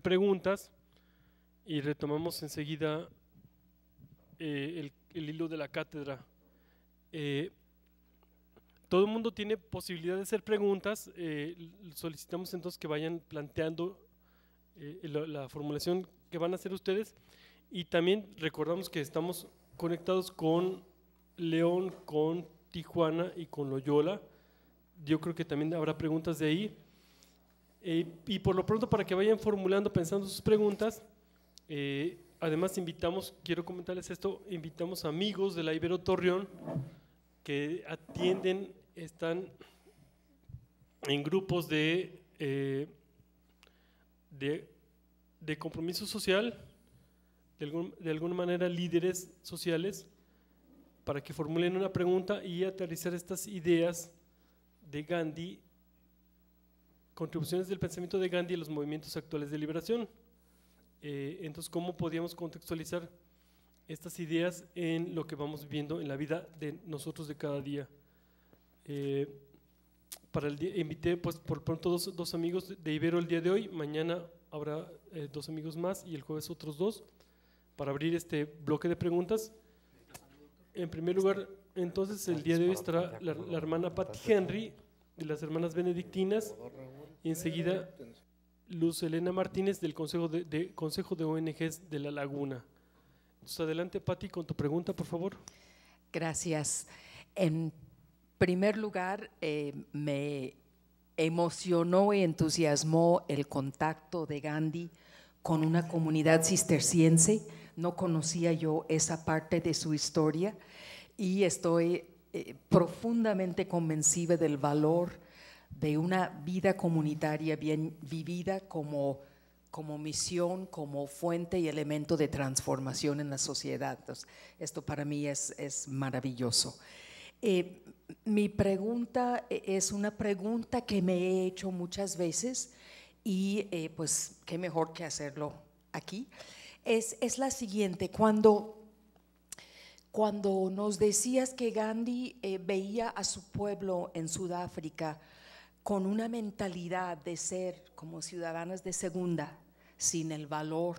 preguntas y retomamos enseguida eh, el, hilo de la cátedra. Eh, todo el mundo tiene posibilidad de hacer preguntas, eh, solicitamos entonces que vayan planteando la, la formulación que van a hacer ustedes y también recordamos que estamos conectados con León, con Tijuana y con Loyola. Yo creo que también habrá preguntas de ahí. Eh, y por lo pronto, para que vayan formulando, pensando sus preguntas, eh, además invitamos, quiero comentarles esto, invitamos amigos de la Ibero Torreón que atienden, están en grupos de, eh, de, compromiso social, de, de alguna manera líderes sociales, para que formulen una pregunta y aterrizar estas ideas de Gandhi Contribuciones del pensamiento de Gandhi a los movimientos actuales de liberación. Eh, entonces, ¿cómo podíamos contextualizar estas ideas en lo que vamos viviendo en la vida de nosotros de cada día? Eh, para el día, invité pues, por pronto dos, amigos de Ibero el día de hoy, mañana habrá eh, dos amigos más y el jueves otros dos para abrir este bloque de preguntas. En primer lugar, entonces el día de hoy estará la, hermana Pat Henry de las hermanas benedictinas y enseguida, Luz Elena Martínez del Consejo de, Consejo de ONGs de La Laguna. Entonces, adelante, Patti, con tu pregunta, por favor. Gracias. En primer lugar, eh, me emocionó y entusiasmó el contacto de Gandhi con una comunidad cisterciense. No conocía yo esa parte de su historia y estoy eh, profundamente convencida del valor de una vida comunitaria bien vivida como, misión, como fuente y elemento de transformación en la sociedad. esto para mí es, maravilloso. Eh, mi pregunta e-, es una pregunta que me he hecho muchas veces y eh, pues qué mejor que hacerlo aquí. Es, la siguiente, cuando, cuando nos decías que Gandhi eh, veía a su pueblo en Sudáfrica con una mentalidad de ser como ciudadanas de segunda, sin el valor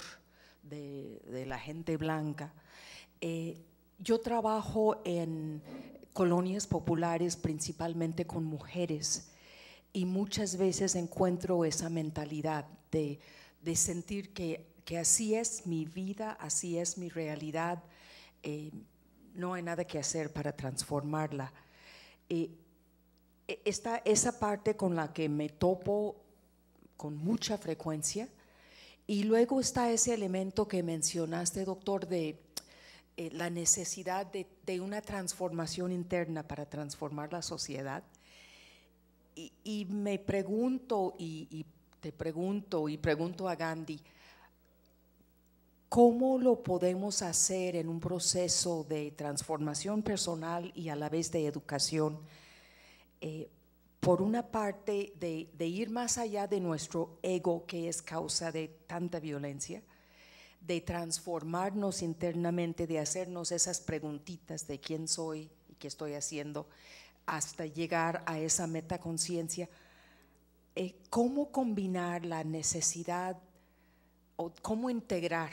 de, la gente blanca. Eh, yo trabajo en colonias populares principalmente con mujeres y muchas veces encuentro esa mentalidad de, sentir que, así es mi vida, así es mi realidad, eh, no hay nada que hacer para transformarla. Eh, e, esta esa parte con la que me topo con mucha frecuencia. Y luego está ese elemento que mencionaste, doctor, de eh, la necesidad de, una transformación interna para transformar la sociedad. Y, me pregunto, y, y te pregunto, y pregunto a Gandhi, ¿cómo lo podemos hacer en un proceso de transformación personal y a la vez de educación? Eh, por una parte, de, ir más allá de nuestro ego que es causa de tanta violencia, de transformarnos internamente, de hacernos esas preguntitas de quién soy y qué estoy haciendo, hasta llegar a esa metaconciencia. Eh, ¿Cómo combinar la necesidad o cómo integrar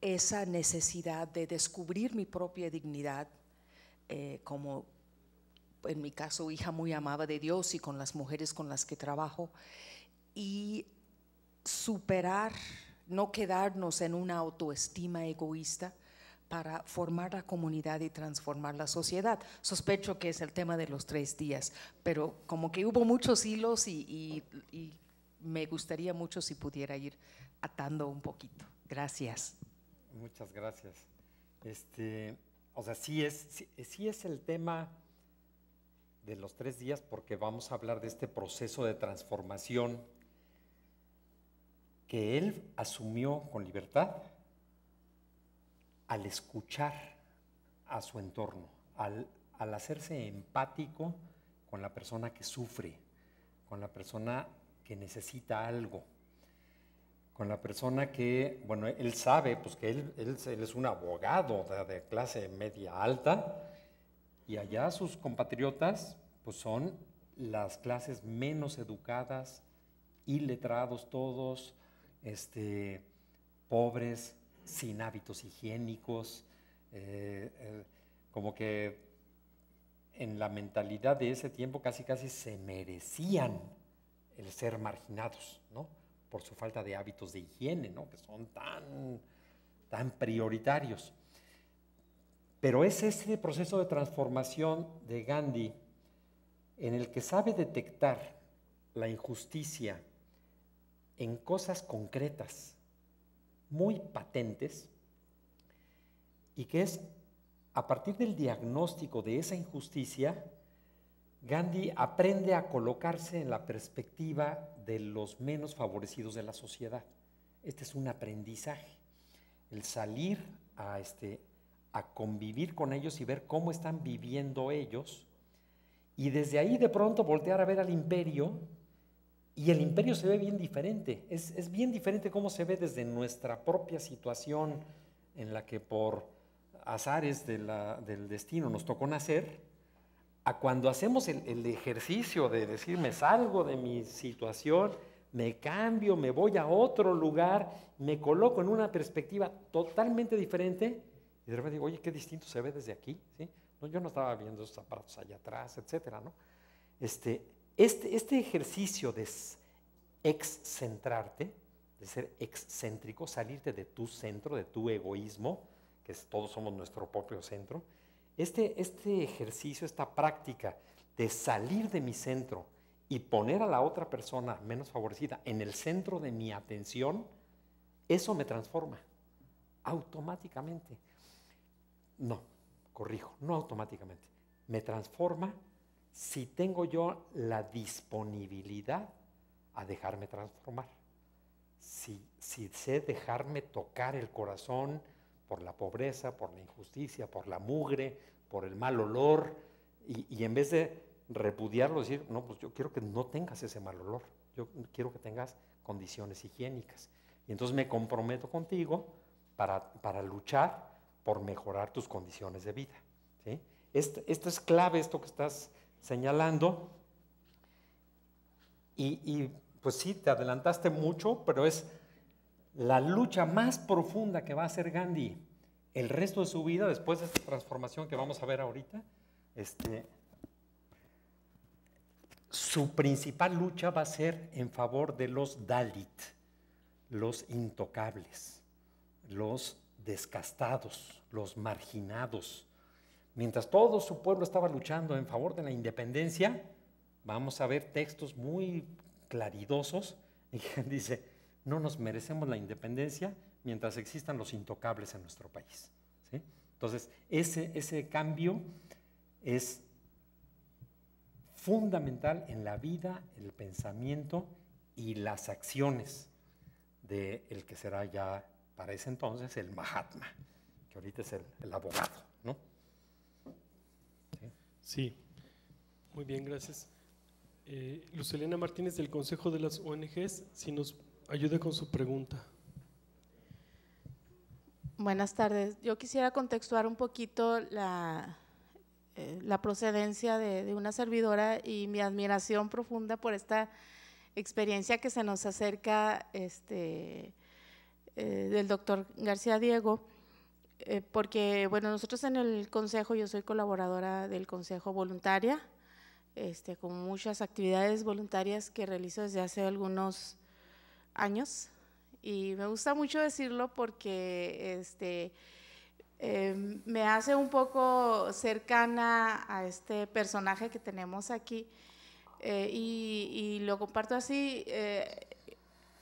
esa necesidad de descubrir mi propia dignidad eh, como en mi caso, hija muy amada de Dios y con las mujeres con las que trabajo, y superar, no quedarnos en una autoestima egoísta para formar la comunidad y transformar la sociedad. Sospecho que es el tema de los tres días, pero como que hubo muchos hilos y, me gustaría mucho si pudiera ir atando un poquito. Gracias. Muchas gracias. Este, o sea, sí es, sí es el tema de los tres días porque vamos a hablar de este proceso de transformación que él asumió con libertad al escuchar a su entorno, al, hacerse empático con la persona que sufre, con la persona que necesita algo, con la persona que, bueno, él sabe, pues que él, es un abogado de clase media alta, y allá sus compatriotas pues son las clases menos educadas, iletrados todos, este, pobres, sin hábitos higiénicos, eh, eh, como que en la mentalidad de ese tiempo casi casi se merecían el ser marginados, Por su falta de hábitos de higiene, Que son tan, tan prioritarios. Pero es ese proceso de transformación de Gandhi en el que sabe detectar la injusticia en cosas concretas, muy patentes, y que es a partir del diagnóstico de esa injusticia, Gandhi aprende a colocarse en la perspectiva de los menos favorecidos de la sociedad. Este es un aprendizaje, el salir a, este, a convivir con ellos y ver cómo están viviendo ellos. Y desde ahí de pronto voltear a ver al imperio y el imperio se ve bien diferente. Es, bien diferente cómo se ve desde nuestra propia situación en la que por azares del destino nos tocó nacer, a cuando hacemos el, ejercicio de decirme salgo de mi situación me cambio, me voy a otro lugar, me coloco en una perspectiva totalmente diferente y de repente digo, oye, qué distinto se ve desde aquí, ¿sí? yo no estaba viendo esos aparatos allá atrás, etcétera, ¿no? Este, este, este ejercicio de excentrarte, de ser excéntrico, salirte de tu centro, de tu egoísmo, que todos somos nuestro propio centro, este, este ejercicio, esta práctica de salir de mi centro y poner a la otra persona menos favorecida en el centro de mi atención, eso me transforma automáticamente. No, corrijo, no automáticamente. Me transforma si tengo yo la disponibilidad a dejarme transformar. Si, sé dejarme tocar el corazón por la pobreza, por la injusticia, por la mugre, por el mal olor, y, en vez de repudiarlo, decir, no, pues yo quiero que no tengas ese mal olor, yo quiero que tengas condiciones higiénicas. Y entonces me comprometo contigo para, para luchar por mejorar tus condiciones de vida. Esto, es clave, esto que estás señalando. Y, pues sí, te adelantaste mucho, pero es la lucha más profunda que va a hacer Gandhi el resto de su vida, después de esta transformación que vamos a ver ahorita, este, su principal lucha va a ser en favor de los Dalit, los intocables, los descastados, los marginados. Mientras todo su pueblo estaba luchando en favor de la independencia, vamos a ver textos muy claridosos y dice, no nos merecemos la independencia mientras existan los intocables en nuestro país. Entonces, ese, ese cambio es fundamental en la vida, el pensamiento y las acciones del el que será ya para ese entonces el Mahatma, que ahorita es el, abogado, ¿no? ¿Sí? muy bien, gracias. Eh, Lucelena Martínez del Consejo de las ONGs, si nos ayuda con su pregunta. Buenas tardes. Yo quisiera contextuar un poquito la, eh, la procedencia de, una servidora y mi admiración profunda por esta experiencia que se nos acerca este, eh, del doctor García Diego, eh, porque, bueno, nosotros en el consejo, yo soy colaboradora del consejo voluntaria, este, con muchas actividades voluntarias que realizo desde hace algunos años. Y me gusta mucho decirlo porque este, em, me hace un poco cercana a este personaje que tenemos aquí. Eh, y, lo comparto así,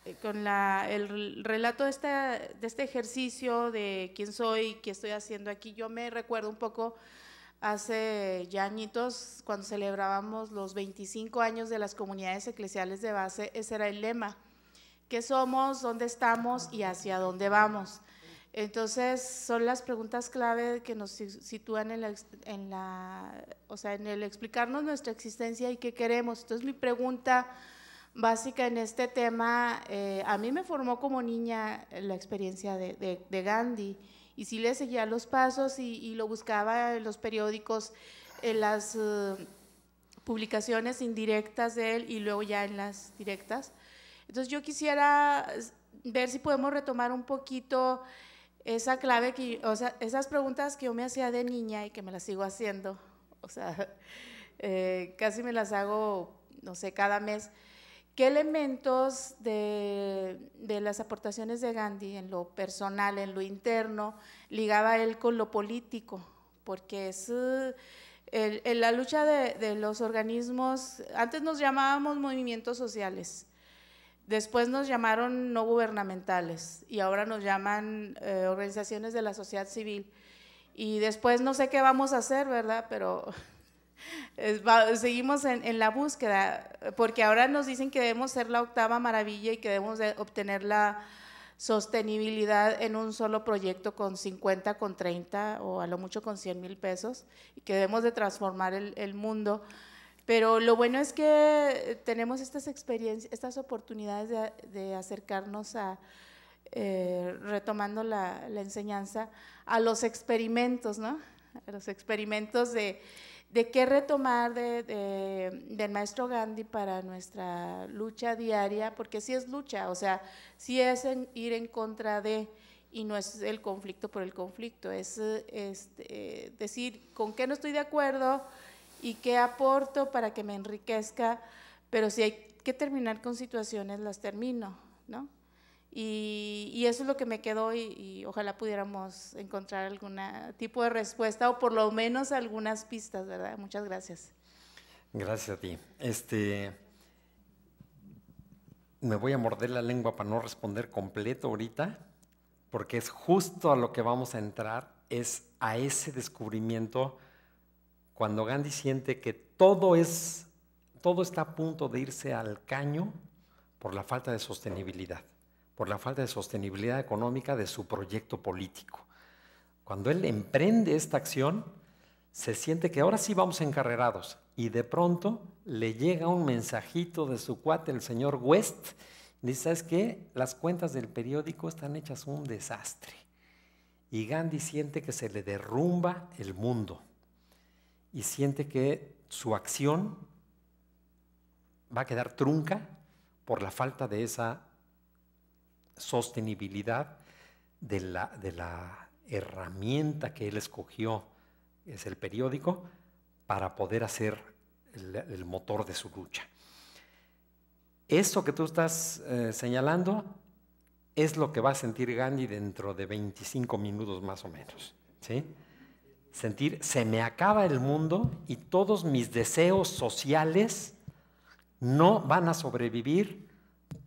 eh, con el relato de este, ejercicio de quién soy, qué estoy haciendo aquí, yo me recuerdo un poco hace ya añitos, cuando celebrábamos los 25 años de las comunidades eclesiales de base, ese era el lema, ¿qué somos, dónde estamos y hacia dónde vamos? Entonces, son las preguntas clave que nos sitúan en la, en la o sea, en el explicarnos nuestra existencia y qué queremos. Entonces, mi pregunta básica en este tema, eh, a mí me formó como niña la experiencia de, Gandhi y sí le seguía los pasos y, lo buscaba en los periódicos, en las eh, publicaciones indirectas de él y luego ya en las directas. Entonces yo quisiera ver si podemos retomar un poquito esa clave, que, o sea, esas preguntas que yo me hacía de niña y que me las sigo haciendo, o sea, eh, casi me las hago, no sé, cada mes ¿Qué elementos de, las aportaciones de Gandhi en lo personal, en lo interno, ligaba él con lo político? Porque es eh, la lucha de, los organismos, antes nos llamábamos movimientos sociales, después nos llamaron no gubernamentales y ahora nos llaman eh, organizaciones de la sociedad civil. Y después no sé qué vamos a hacer, ¿verdad? Pero seguimos en, la búsqueda, porque ahora nos dicen que debemos ser la octava maravilla y que debemos de obtener la sostenibilidad en un solo proyecto con 50, con 30 o a lo mucho con 100 mil pesos y que debemos de transformar el, mundo. Pero lo bueno es que tenemos estas experiencias, estas oportunidades de, acercarnos a, eh, retomando la, enseñanza, a los experimentos, ¿no? los experimentos de, de qué retomar de, del maestro Gandhi para nuestra lucha diaria, porque sí es lucha, o sea, sí es ir en contra de, y no es el conflicto por el conflicto, es, este, decir con qué no estoy de acuerdo y qué aporto para que me enriquezca, pero si hay que terminar con situaciones, las termino, ¿no? Y, eso es lo que me quedó y, y, ojalá pudiéramos encontrar algún tipo de respuesta o por lo menos algunas pistas, ¿verdad? Muchas gracias. Gracias a ti. Este, me voy a morder la lengua para no responder completo ahorita, porque es justo a lo que vamos a entrar, es a ese descubrimiento cuando Gandhi siente que todo es, todo está a punto de irse al caño por la falta de sostenibilidad por la falta de sostenibilidad económica de su proyecto político. Cuando él emprende esta acción, se siente que ahora sí vamos encarrerados y de pronto le llega un mensajito de su cuate, el señor West, dice, ¿sabes qué? Las cuentas del periódico están hechas un desastre. Y Gandhi siente que se le derrumba el mundo y siente que su acción va a quedar trunca por la falta de esa sostenibilidad de la, herramienta que él escogió, es el periódico, para poder hacer el, motor de su lucha. Eso que tú estás eh, señalando es lo que va a sentir Gandhi dentro de 25 minutos más o menos. ¿sí? Sentir, se me acaba el mundo y todos mis deseos sociales no van a sobrevivir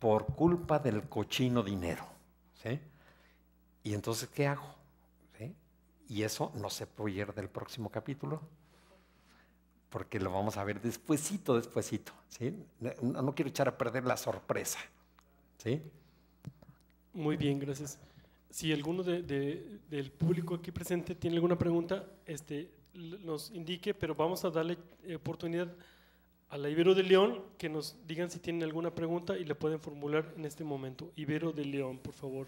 por culpa del cochino dinero. ¿sí? Y entonces, ¿qué hago? ¿Sí? Y eso no se puede ir del próximo capítulo, porque lo vamos a ver despuesito, despuesito. ¿sí? No, quiero echar a perder la sorpresa. ¿sí? Muy bien, gracias. Si alguno del público aquí presente tiene alguna pregunta, este, nos indique, pero vamos a darle eh, oportunidad a la Ibero de León que nos digan si tienen alguna pregunta y la pueden formular en este momento. Ibero de León, por favor.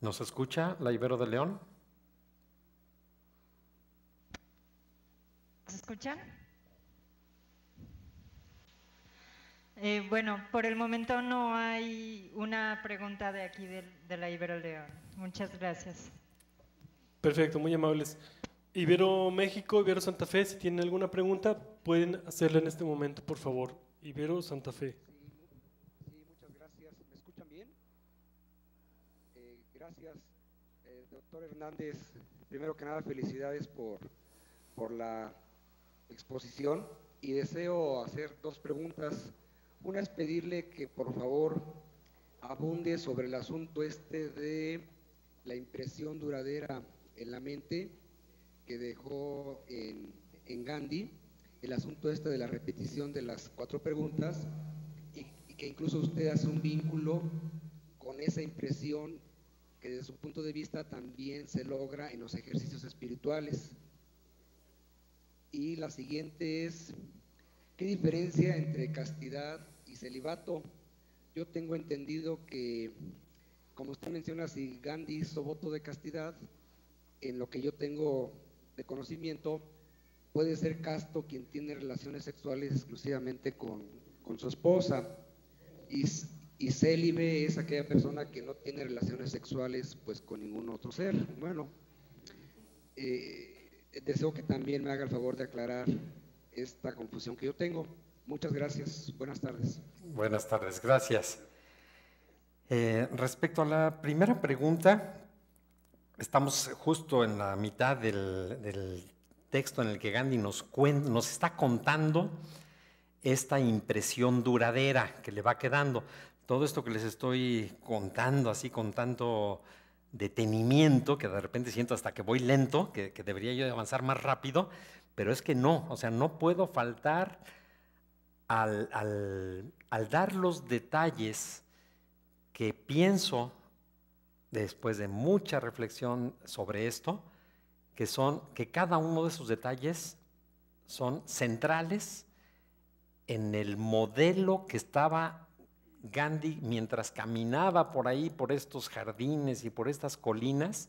¿Nos escucha la Ibero de León? ¿Nos escuchan? Eh, bueno, por el momento no hay una pregunta de aquí de, de la Ibero León. Muchas gracias. Perfecto, muy amables. Ibero México, Ibero Santa Fe, si tienen alguna pregunta, pueden hacerla en este momento, por favor. Ibero Santa Fe. Sí, muchas gracias. ¿Me escuchan bien? Eh, gracias, eh, doctor Hernández. Primero que nada, felicidades por, por la exposición y deseo hacer dos preguntas. Una es pedirle que por favor abunde sobre el asunto este de la impresión duradera en la mente que dejó en, Gandhi el asunto este de la repetición de las cuatro preguntas y que incluso usted hace un vínculo con esa impresión que desde su punto de vista también se logra en los ejercicios espirituales. Y la siguiente es, ¿qué diferencia entre castidad y celibato? Yo tengo entendido que, como usted menciona, si Gandhi hizo voto de castidad, en lo que yo tengo de conocimiento, puede ser casto quien tiene relaciones sexuales exclusivamente con, su esposa y, y célibe es aquella persona que no tiene relaciones sexuales pues con ningún otro ser Bueno, eh, deseo que también me haga el favor de aclarar esta confusión que yo tengo. Muchas gracias. Buenas tardes. Buenas tardes. Gracias. Eh, respecto a la primera pregunta, estamos justo en la mitad del, texto en el que Gandhi nos, está contando esta impresión duradera que le va quedando. Todo esto que les estoy contando así con tanto detenimiento, que de repente siento hasta que voy lento, que, debería yo avanzar más rápido, pero es que no, o sea, no puedo faltar al dar los detalles que pienso después de mucha reflexión sobre esto, que son que cada uno de esos detalles son centrales en el modelo que estaba Gandhi mientras caminaba por ahí, por estos jardines y por estas colinas,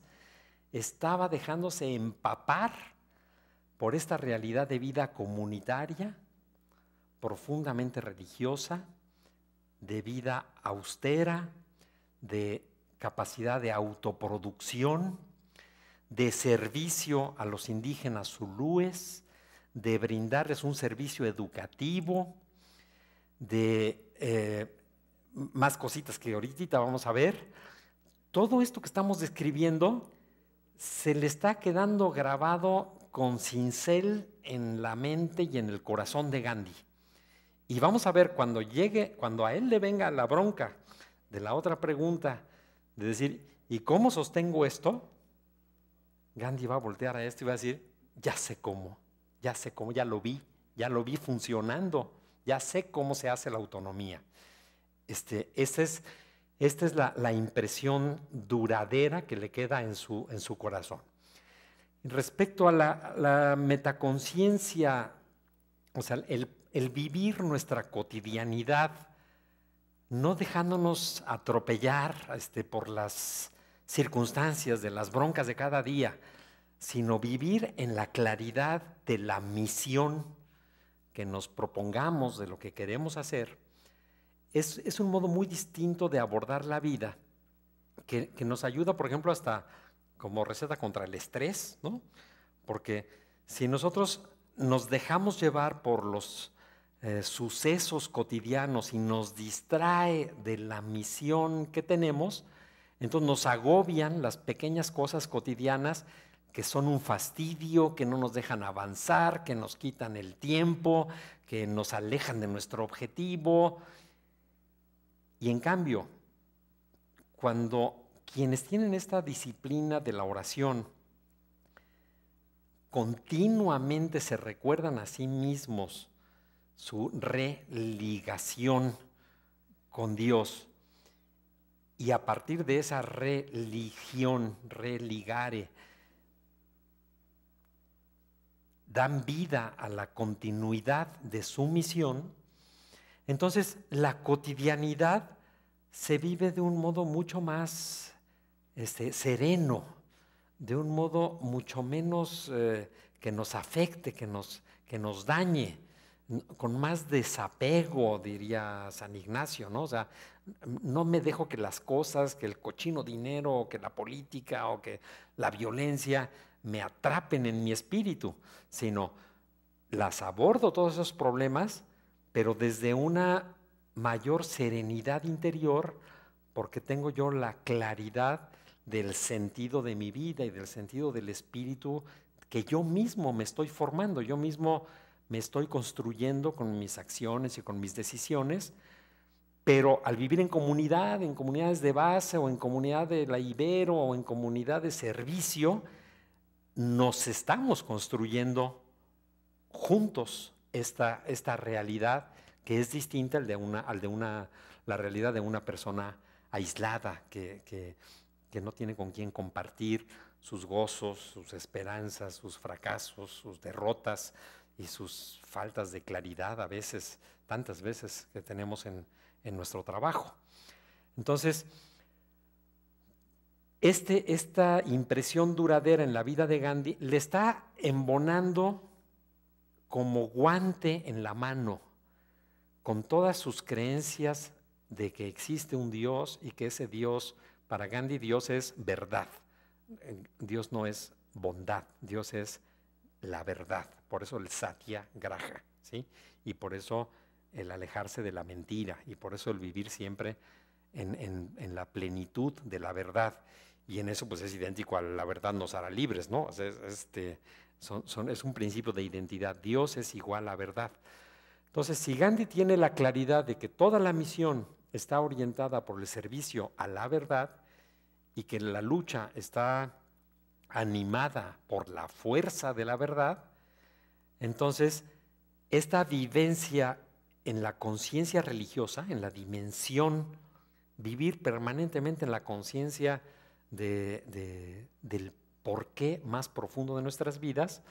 estaba dejándose empapar por esta realidad de vida comunitaria, profundamente religiosa, de vida austera, de capacidad de autoproducción, de servicio a los indígenas zulúes, de brindarles un servicio educativo, de eh, más cositas que ahorita vamos a ver. Todo esto que estamos describiendo se le está quedando grabado con cincel en la mente y en el corazón de Gandhi. Y vamos a ver cuando llegue, cuando a él le venga la bronca de la otra pregunta de decir, ¿y cómo sostengo esto? Gandhi va a voltear a esto y va a decir, ya sé cómo, ya sé cómo, ya lo vi, ya lo vi funcionando, ya sé cómo se hace la autonomía. Este, esta es, esta es la, impresión duradera que le queda en su, en su corazón. Respecto a la, metaconciencia, o sea, el vivir nuestra cotidianidad no dejándonos atropellar este, por las circunstancias de las broncas de cada día, sino vivir en la claridad de la misión que nos propongamos, de lo que queremos hacer, es, un modo muy distinto de abordar la vida, que, que, nos ayuda, por ejemplo, hasta como receta contra el estrés, ¿no? Porque si nosotros nos dejamos llevar por los eh, sucesos cotidianos y nos distrae de la misión que tenemos, entonces nos agobian las pequeñas cosas cotidianas que son un fastidio, que no nos dejan avanzar, que nos quitan el tiempo, que nos alejan de nuestro objetivo. Y en cambio, cuando quienes tienen esta disciplina de la oración continuamente se recuerdan a sí mismos su religación con Dios. Y a partir de esa religión, religare, dan vida a la continuidad de su misión, entonces la cotidianidad se vive de un modo mucho más este, sereno, de un modo mucho menos eh, que nos afecte, que nos, que nos dañe con más desapego, diría San Ignacio, ¿no? O sea, no me dejo que las cosas, que el cochino dinero, que la política o que la violencia me atrapen en mi espíritu, sino las abordo todos esos problemas, pero desde una mayor serenidad interior, porque tengo yo la claridad del sentido de mi vida y del sentido del espíritu que yo mismo me estoy formando, yo mismo me estoy construyendo con mis acciones y con mis decisiones, pero al vivir en comunidad, en comunidades de base o en comunidad de la Ibero o en comunidad de servicio, nos estamos construyendo juntos esta, realidad que es distinta al de al de la realidad de una persona aislada que, que no tiene con quién compartir sus gozos, sus esperanzas, sus fracasos, sus derrotas, y sus faltas de claridad a veces, tantas veces que tenemos en, en nuestro trabajo. Entonces, este, esta impresión duradera en la vida de Gandhi le está embonando como guante en la mano con todas sus creencias de que existe un Dios y que ese Dios, para Gandhi, Dios es verdad. Dios no es bondad, Dios es la verdad. Por eso el satya graja, ¿sí? Y por eso el alejarse de la mentira y por eso el vivir siempre en, la plenitud de la verdad. Y en eso pues es idéntico a la verdad nos hará libres, ¿no? Es, este, es un principio de identidad. Dios es igual a la verdad. Entonces, si Gandhi tiene la claridad de que toda la misión está orientada por el servicio a la verdad y que la lucha está animada por la fuerza de la verdad, entonces esta vivencia en la conciencia religiosa, en la dimensión, vivir permanentemente en la conciencia del porqué más profundo de nuestras vidas,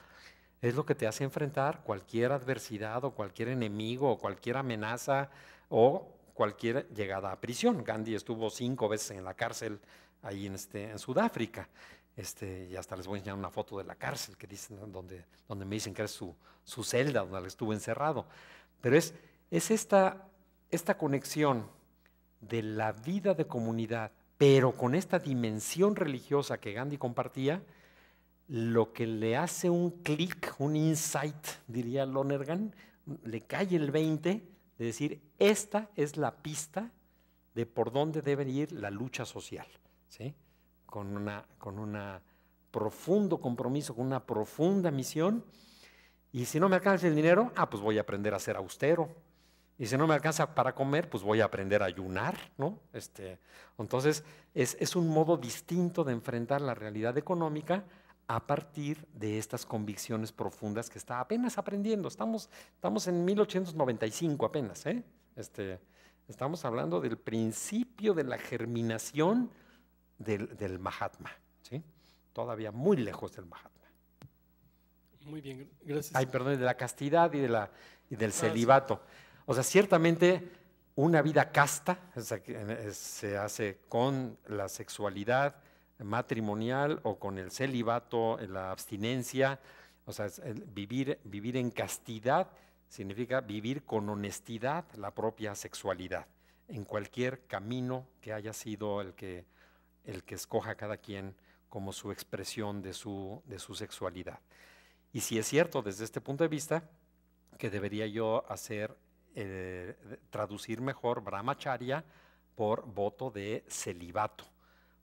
es lo que te hace enfrentar cualquier adversidad o cualquier enemigo o cualquier amenaza o cualquier llegada a prisión. Gandhi estuvo cinco veces en la cárcel ahí en este, Sudáfrica. Este, y hasta les voy a enseñar una foto de la cárcel que dicen, donde, me dicen que es su, celda, donde estuvo encerrado. Pero es, esta, conexión de la vida de comunidad, pero con esta dimensión religiosa que Gandhi compartía, lo que le hace un clic, un insight, diría Lonergan, le cae el 20 de decir, esta es la pista de por dónde debe ir la lucha social. ¿sí? con un profundo compromiso, con una profunda misión. Y si no me alcanza el dinero, ah, pues voy a aprender a ser austero. Y si no me alcanza para comer, pues voy a aprender a ayunar, este, entonces, es, un modo distinto de enfrentar la realidad económica a partir de estas convicciones profundas que está apenas aprendiendo. Estamos, en 1895 apenas, ¿eh? este, estamos hablando del principio de la germinación del, Mahatma. ¿sí? Todavía muy lejos del Mahatma. Muy bien, gracias. Ay, perdón, de la castidad y, de la, del ah, celibato. O sea, ciertamente una vida casta se hace con la sexualidad matrimonial o con el celibato, la abstinencia. O sea, vivir, vivir en castidad significa vivir con honestidad la propia sexualidad, en cualquier camino que haya sido el que el que escoja cada quien como su expresión de su, sexualidad. Y si es cierto desde este punto de vista, que debería yo hacer, eh, traducir mejor brahmacharya por voto de celibato,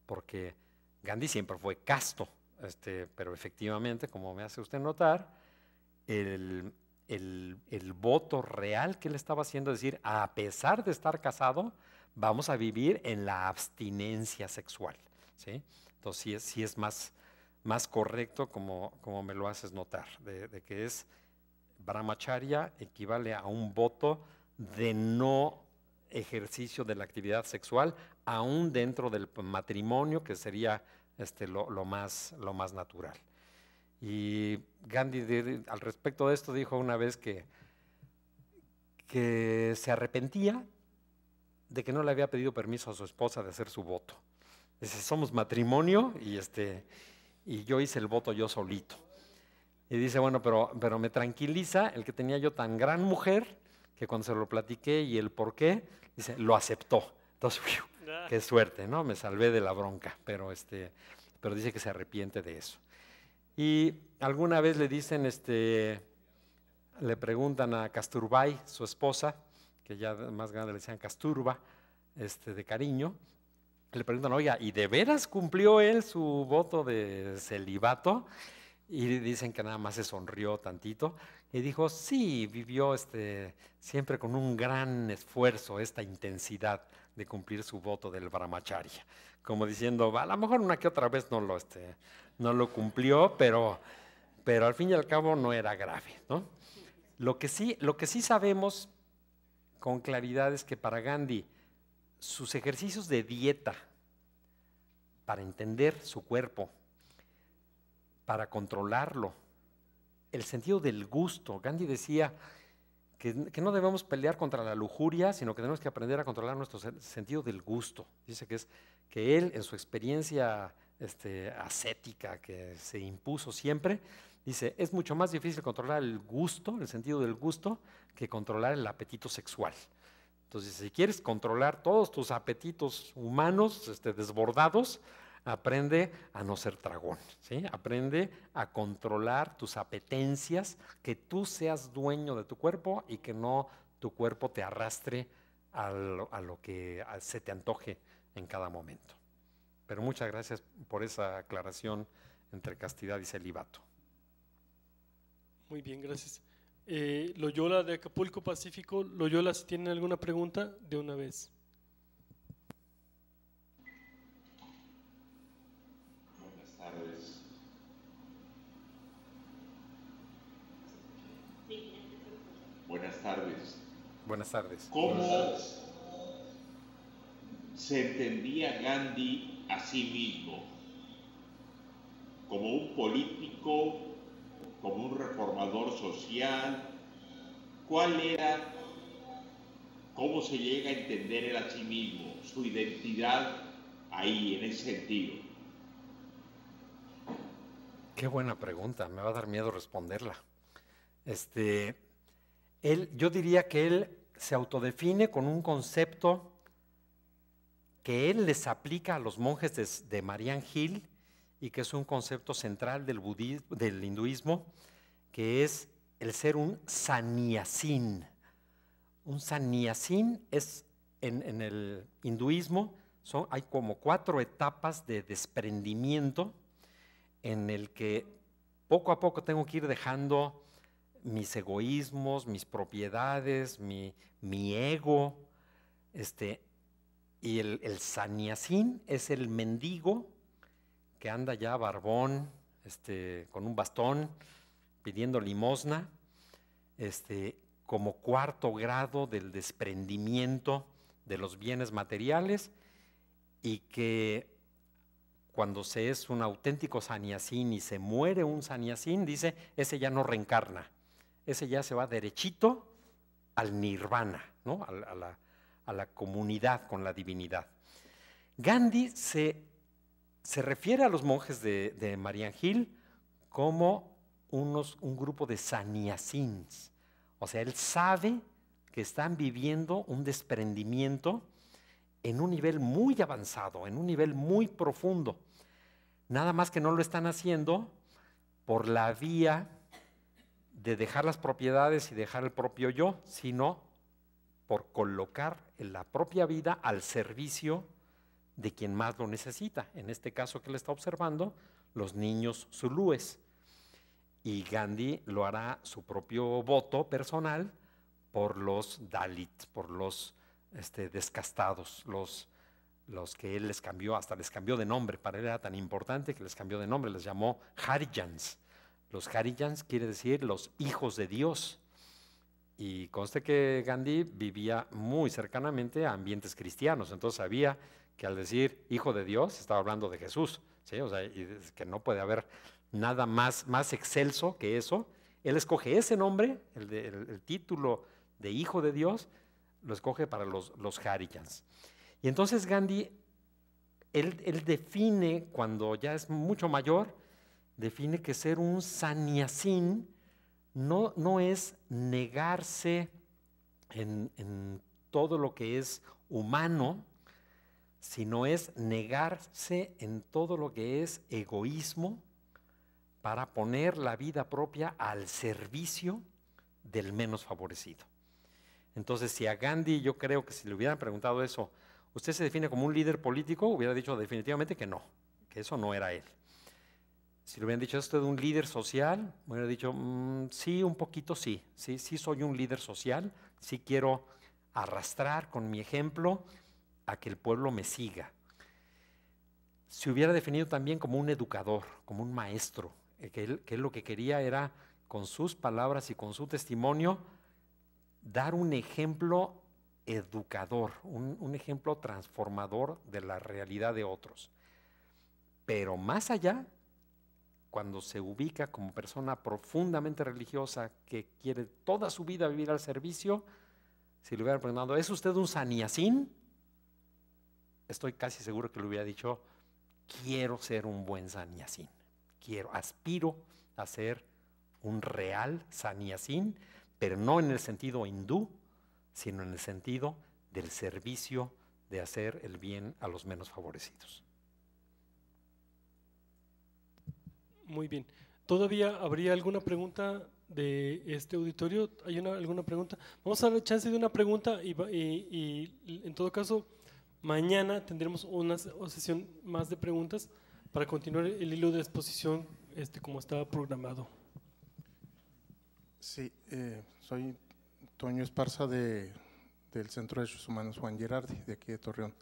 porque Gandhi siempre fue casto, este, pero efectivamente, como me hace usted notar, el, el voto real que él estaba haciendo, es decir, a pesar de estar casado, vamos a vivir en la abstinencia sexual. ¿sí? Entonces, sí es, más, correcto como, me lo haces notar, de, que es brahmacharya equivale a un voto de no ejercicio de la actividad sexual, aún dentro del matrimonio, que sería este, lo, más, natural. Y Gandhi al respecto de esto dijo una vez que se arrepentía de que no le había pedido permiso a su esposa de hacer su voto. Dice, somos matrimonio y, este, y yo hice el voto yo solito. Y dice, bueno, pero, pero me tranquiliza el que tenía yo tan gran mujer que cuando se lo platiqué y el por qué, dice, lo aceptó. Entonces, ah. qué suerte, ¿no? Me salvé de la bronca, pero, este, pero dice que se arrepiente de eso. Y alguna vez le dicen, este, le preguntan a Casturbay, su esposa, que ya más grande le decían Casturba, este, de cariño, le preguntan, oiga, ¿y de veras cumplió él su voto de celibato? Y dicen que nada más se sonrió tantito y dijo, sí, vivió este, siempre con un gran esfuerzo esta intensidad de cumplir su voto del brahmacharya. Como diciendo, a lo mejor una que otra vez no lo, este, no lo cumplió, pero, pero al fin y al cabo no era grave. ¿no? Lo, que sí, lo que sí sabemos con claridad es que para Gandhi sus ejercicios de dieta para entender su cuerpo, para controlarlo, el sentido del gusto. Gandhi decía que, no debemos pelear contra la lujuria, sino que tenemos que aprender a controlar nuestro sentido del gusto. Dice que es que él, en su experiencia este, ascética que se impuso siempre, Dice, es mucho más difícil controlar el gusto, el sentido del gusto, que controlar el apetito sexual. Entonces, si quieres controlar todos tus apetitos humanos este, desbordados, aprende a no ser tragón, aprende a controlar tus apetencias, que tú seas dueño de tu cuerpo y que no tu cuerpo te arrastre a lo, que se te antoje en cada momento. Pero muchas gracias por esa aclaración entre castidad y celibato. Muy bien, gracias. Eh, Loyola de Acapulco Pacífico. Loyola, si tienen alguna pregunta, de una vez. Buenas tardes. Buenas tardes. Buenas tardes. ¿Cómo se entendía Gandhi a sí mismo? ¿Como un político como un reformador social, cuál era, cómo se llega a entender él a sí mismo, su identidad ahí, en ese sentido. Qué buena pregunta, me va a dar miedo responderla. Este, él, yo diría que él se autodefine con un concepto que él les aplica a los monjes de, de Marian Hill y que es un concepto central del, budismo, del hinduismo, que es el ser un sannyasin, Un sannyasin es en, el hinduismo, son, hay como cuatro etapas de desprendimiento en el que poco a poco tengo que ir dejando mis egoísmos, mis propiedades, mi, ego. Este, y el, sannyasin es el mendigo que anda ya barbón, este, con un bastón, pidiendo limosna, este, como cuarto grado del desprendimiento de los bienes materiales y que cuando se es un auténtico saniacín y se muere un saniacín, dice, ese ya no reencarna, ese ya se va derechito al nirvana, ¿no? a, la, a la comunidad con la divinidad. Gandhi se se refiere a los monjes de, María Hill como unos, un grupo de saniasins. O sea, él sabe que están viviendo un desprendimiento en un nivel muy avanzado, en un nivel muy profundo. Nada más que no lo están haciendo por la vía de dejar las propiedades y dejar el propio yo, sino por colocar la propia vida al servicio de quien más lo necesita. En este caso que le está observando, los niños zulúes. Y Gandhi lo hará su propio voto personal por los Dalits, por los este, descastados, los, los que él les cambió, hasta les cambió de nombre. Para él era tan importante que les cambió de nombre, les llamó Harijans. Los Harijans quiere decir los hijos de Dios. Y conste que Gandhi vivía muy cercanamente a ambientes cristianos, entonces había que al decir hijo de Dios estaba hablando de Jesús, que no puede haber nada más, más excelso que eso. Él escoge ese nombre, el, título de hijo de Dios, lo escoge para los, los Y entonces Gandhi, él, define, cuando ya es mucho mayor, define que ser un sannyasin no, no es negarse en, en todo lo que es humano, sino es negarse en todo lo que es egoísmo para poner la vida propia al servicio del menos favorecido. Entonces, si a Gandhi yo creo que si le hubieran preguntado eso, ¿usted se define como un líder político? Hubiera dicho definitivamente que no, que eso no era él. Si le hubieran dicho usted de un líder social, hubiera dicho, mm, sí, un poquito sí, sí, sí soy un líder social, sí quiero arrastrar con mi ejemplo a que el pueblo me siga. Se hubiera definido también como un educador, como un maestro, eh, que él, lo que quería era, con sus palabras y con su testimonio, dar un ejemplo educador, un, ejemplo transformador de la realidad de otros. Pero más allá, cuando se ubica como persona profundamente religiosa que quiere toda su vida vivir al servicio, si le hubiera preguntado, ¿es usted un saniacín? estoy casi seguro que le hubiera dicho, quiero ser un buen saniacín, quiero, aspiro a ser un real saniacín, pero no en el sentido hindú, sino en el sentido del servicio de hacer el bien a los menos favorecidos. Muy bien. ¿Todavía habría alguna pregunta de este auditorio? ¿Hay alguna pregunta? Vamos a dar chance de una pregunta y en todo caso Mañana tendremos una sesión más de preguntas para continuar el hilo de exposición este, como estaba programado. Sí, eh, soy Toño Esparza de, del Centro de Derechos Humanos Juan Gerardi, de aquí de Torreón.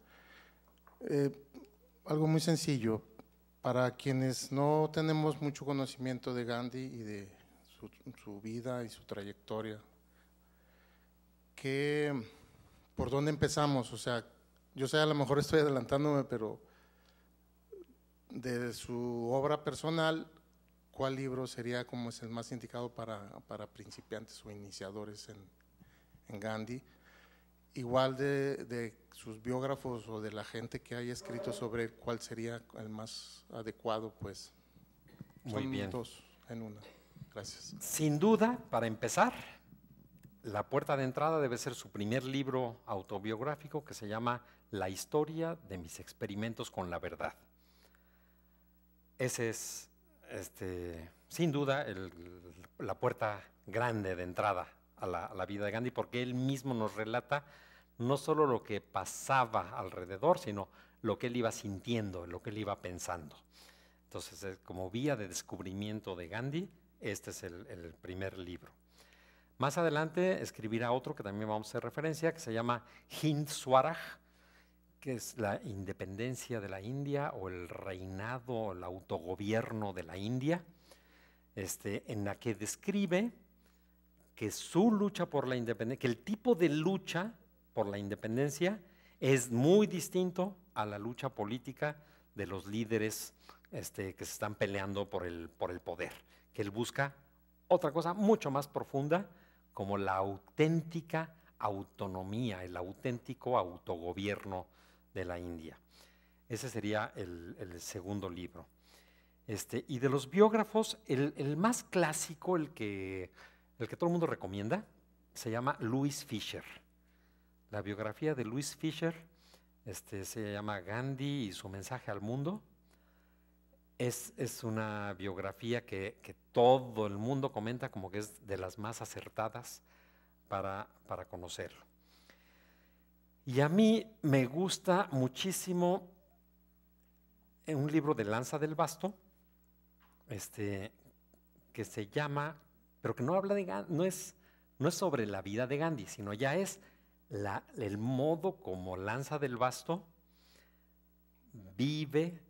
Eh, algo muy sencillo, para quienes no tenemos mucho conocimiento de Gandhi y de su, vida y su trayectoria, ¿por dónde empezamos? O sea, yo sé, a lo mejor estoy adelantándome, pero de su obra personal, ¿cuál libro sería como es el más indicado para, para principiantes o iniciadores en, en Gandhi? Igual de, de, sus biógrafos o de la gente que haya escrito sobre ¿cuál sería el más adecuado? Pues Muy Son bien. dos en una. Gracias. Sin duda, para empezar, la puerta de entrada debe ser su primer libro autobiográfico que se llama la historia de mis experimentos con la verdad. Ese es, este, sin duda, la puerta grande de entrada a la, vida de Gandhi, porque él mismo nos relata no solo lo que pasaba alrededor, sino lo que él iba sintiendo, lo que él iba pensando. Entonces, como vía de descubrimiento de Gandhi, este es el, el, primer libro. Más adelante escribirá otro que también vamos a hacer referencia, que se llama Hind Swaraj, que es la independencia de la India o el reinado, o el autogobierno de la India, este, en la que describe que su lucha por la independencia, que el tipo de lucha por la independencia es muy distinto a la lucha política de los líderes este, que se están peleando por el, por el poder, que él busca otra cosa mucho más profunda como la auténtica autonomía, el auténtico autogobierno de la India. Ese sería el, segundo libro. Este, y de los biógrafos, el, más clásico, el que, el que todo el mundo recomienda, se llama Louis Fisher. La biografía de Louis Fisher este, se llama Gandhi y su mensaje al mundo. Es, una biografía que, todo el mundo comenta como que es de las más acertadas para, para conocerlo. Y a mí me gusta muchísimo eh, un libro de Lanza del Basto, este, que se llama, pero que no habla de no es, no es sobre la vida de Gandhi, sino ya es el modo como Lanza del Basto vive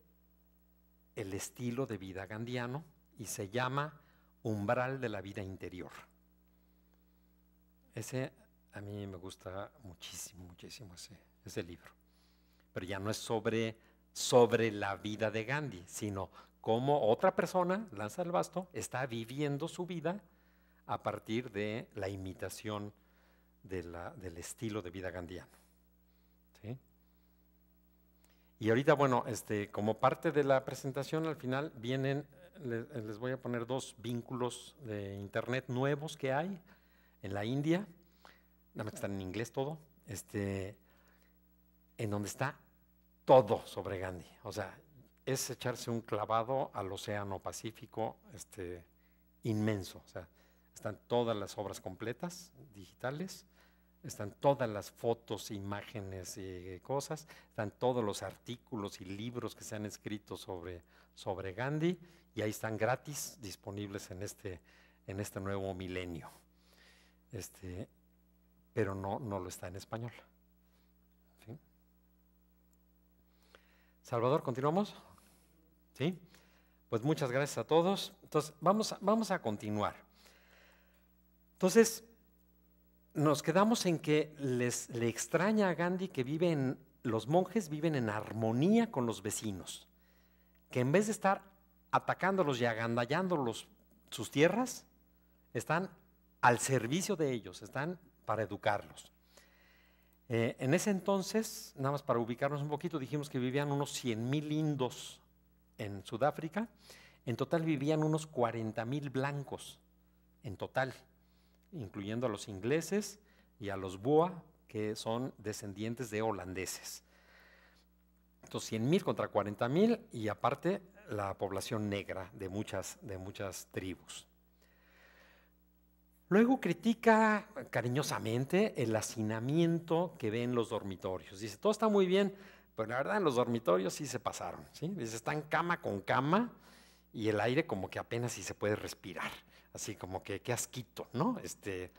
el estilo de vida gandiano y se llama Umbral de la Vida Interior. Ese a mí me gusta muchísimo, muchísimo ese, libro. Pero ya no es sobre, sobre la vida de Gandhi, sino cómo otra persona, lanza el basto, está viviendo su vida a partir de la imitación del estilo de vida gandhiano. Y ahorita, bueno, este, como parte de la presentación, al final vienen, les voy a poner dos vínculos de internet nuevos que hay en la India nada más que está en inglés todo, este, en donde está todo sobre Gandhi. O sea, es echarse un clavado al Océano Pacífico este, inmenso. O sea, están todas las obras completas digitales, están todas las fotos, imágenes y cosas, están todos los artículos y libros que se han escrito sobre, sobre Gandhi y ahí están gratis disponibles en este, en este nuevo milenio. Este, pero no, no lo está en español. Salvador, ¿continuamos? ¿Sí? Pues muchas gracias a todos. Entonces, vamos, vamos a continuar. Entonces, nos quedamos en que les, le extraña a Gandhi que viven, los monjes viven en armonía con los vecinos, que en vez de estar atacándolos y agandallándolos sus tierras, están al servicio de ellos, están para educarlos. Eh, en ese entonces, nada más para ubicarnos un poquito, dijimos que vivían unos 100.000 mil indos en Sudáfrica. En total vivían unos 40.000 blancos, en total, incluyendo a los ingleses y a los boa, que son descendientes de holandeses. Entonces, 100.000 contra 40.000 y aparte la población negra de muchas, de muchas tribus. Luego critica cariñosamente el hacinamiento que ve en los dormitorios. Dice, todo está muy bien, pero la verdad en los dormitorios sí se pasaron. ¿sí? Dice, están cama con cama y el aire como que apenas si sí se puede respirar. Así como que qué asquito, ¿no? Este,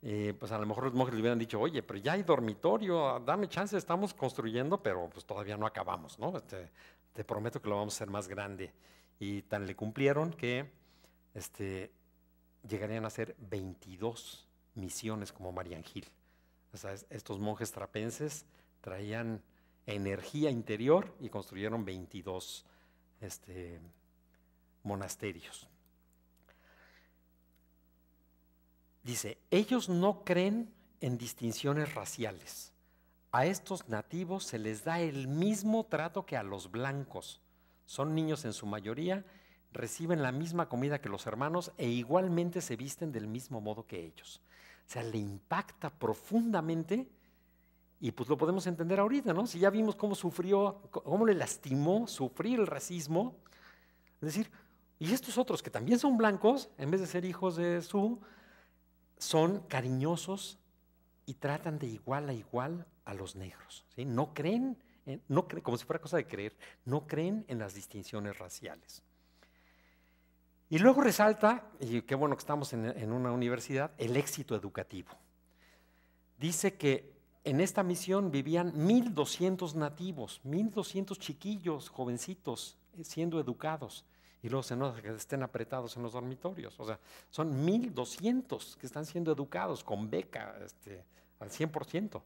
eh, pues a lo mejor los monjes le hubieran dicho, oye, pero ya hay dormitorio, dame chance, estamos construyendo, pero pues todavía no acabamos, ¿no? Este, te prometo que lo vamos a hacer más grande. Y tan le cumplieron que este, llegarían a ser 22 misiones como Mariangil. O estos monjes trapenses traían energía interior y construyeron 22 este, monasterios. Dice, ellos no creen en distinciones raciales. A estos nativos se les da el mismo trato que a los blancos. Son niños en su mayoría reciben la misma comida que los hermanos e igualmente se visten del mismo modo que ellos. O sea, le impacta profundamente y pues lo podemos entender ahorita, ¿no? Si ya vimos cómo sufrió, cómo le lastimó sufrir el racismo, es decir, y estos otros que también son blancos, en vez de ser hijos de su, son cariñosos y tratan de igual a igual a los negros, No creen, no creen, como si fuera cosa de creer, no creen en las distinciones raciales. Y luego resalta, y qué bueno que estamos en, una universidad, el éxito educativo. Dice que en esta misión vivían 1.200 nativos, 1.200 chiquillos, jovencitos, eh, siendo educados. Y luego se nota que estén apretados en los dormitorios. O sea, son 1.200 que están siendo educados con beca este, al 100%,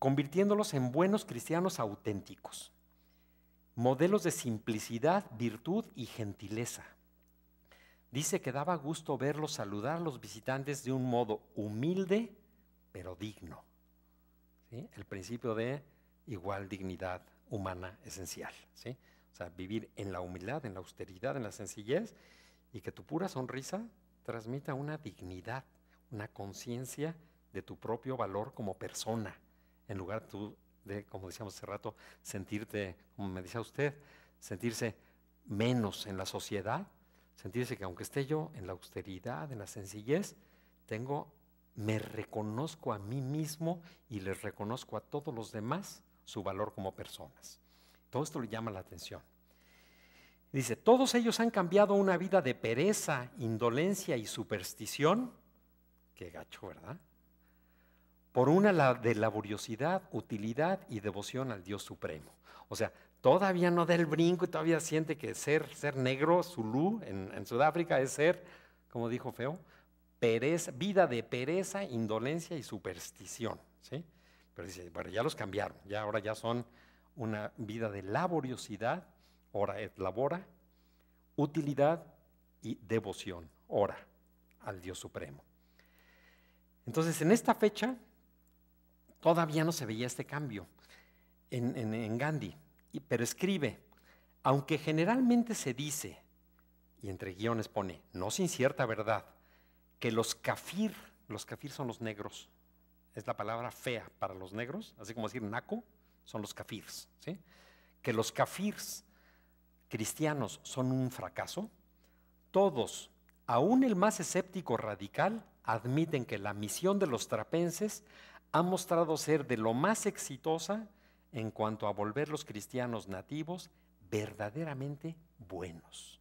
convirtiéndolos en buenos cristianos auténticos, modelos de simplicidad, virtud y gentileza. Dice que daba gusto verlos saludar a los visitantes de un modo humilde, pero digno. El principio de igual dignidad humana esencial. ¿sí? O sea, vivir en la humildad, en la austeridad, en la sencillez, y que tu pura sonrisa transmita una dignidad, una conciencia de tu propio valor como persona, en lugar de, como decíamos hace rato, sentirte, como me decía usted, sentirse menos en la sociedad Sentirse que aunque esté yo en la austeridad, en la sencillez, tengo, me reconozco a mí mismo y les reconozco a todos los demás su valor como personas. Todo esto le llama la atención. Dice, todos ellos han cambiado una vida de pereza, indolencia y superstición, qué gacho, ¿verdad? Por una de laboriosidad, utilidad y devoción al Dios Supremo. O sea, todavía no da el brinco y todavía siente que ser, ser negro, Zulu, en, en Sudáfrica es ser, como dijo Feo, vida de pereza, indolencia y superstición. ¿sí? Pero dice, bueno, ya los cambiaron, ya ahora ya son una vida de laboriosidad, ora et labora, utilidad y devoción, ora al Dios Supremo. Entonces, en esta fecha todavía no se veía este cambio en Gandhi pero escribe, aunque generalmente se dice, y entre guiones pone, no sin cierta verdad, que los kafir, los kafir son los negros, es la palabra fea para los negros, así como decir naco, son los kafirs, ¿sí? que los kafirs cristianos son un fracaso, todos, aún el más escéptico radical, admiten que la misión de los trapenses ha mostrado ser de lo más exitosa en cuanto a volver los cristianos nativos verdaderamente buenos,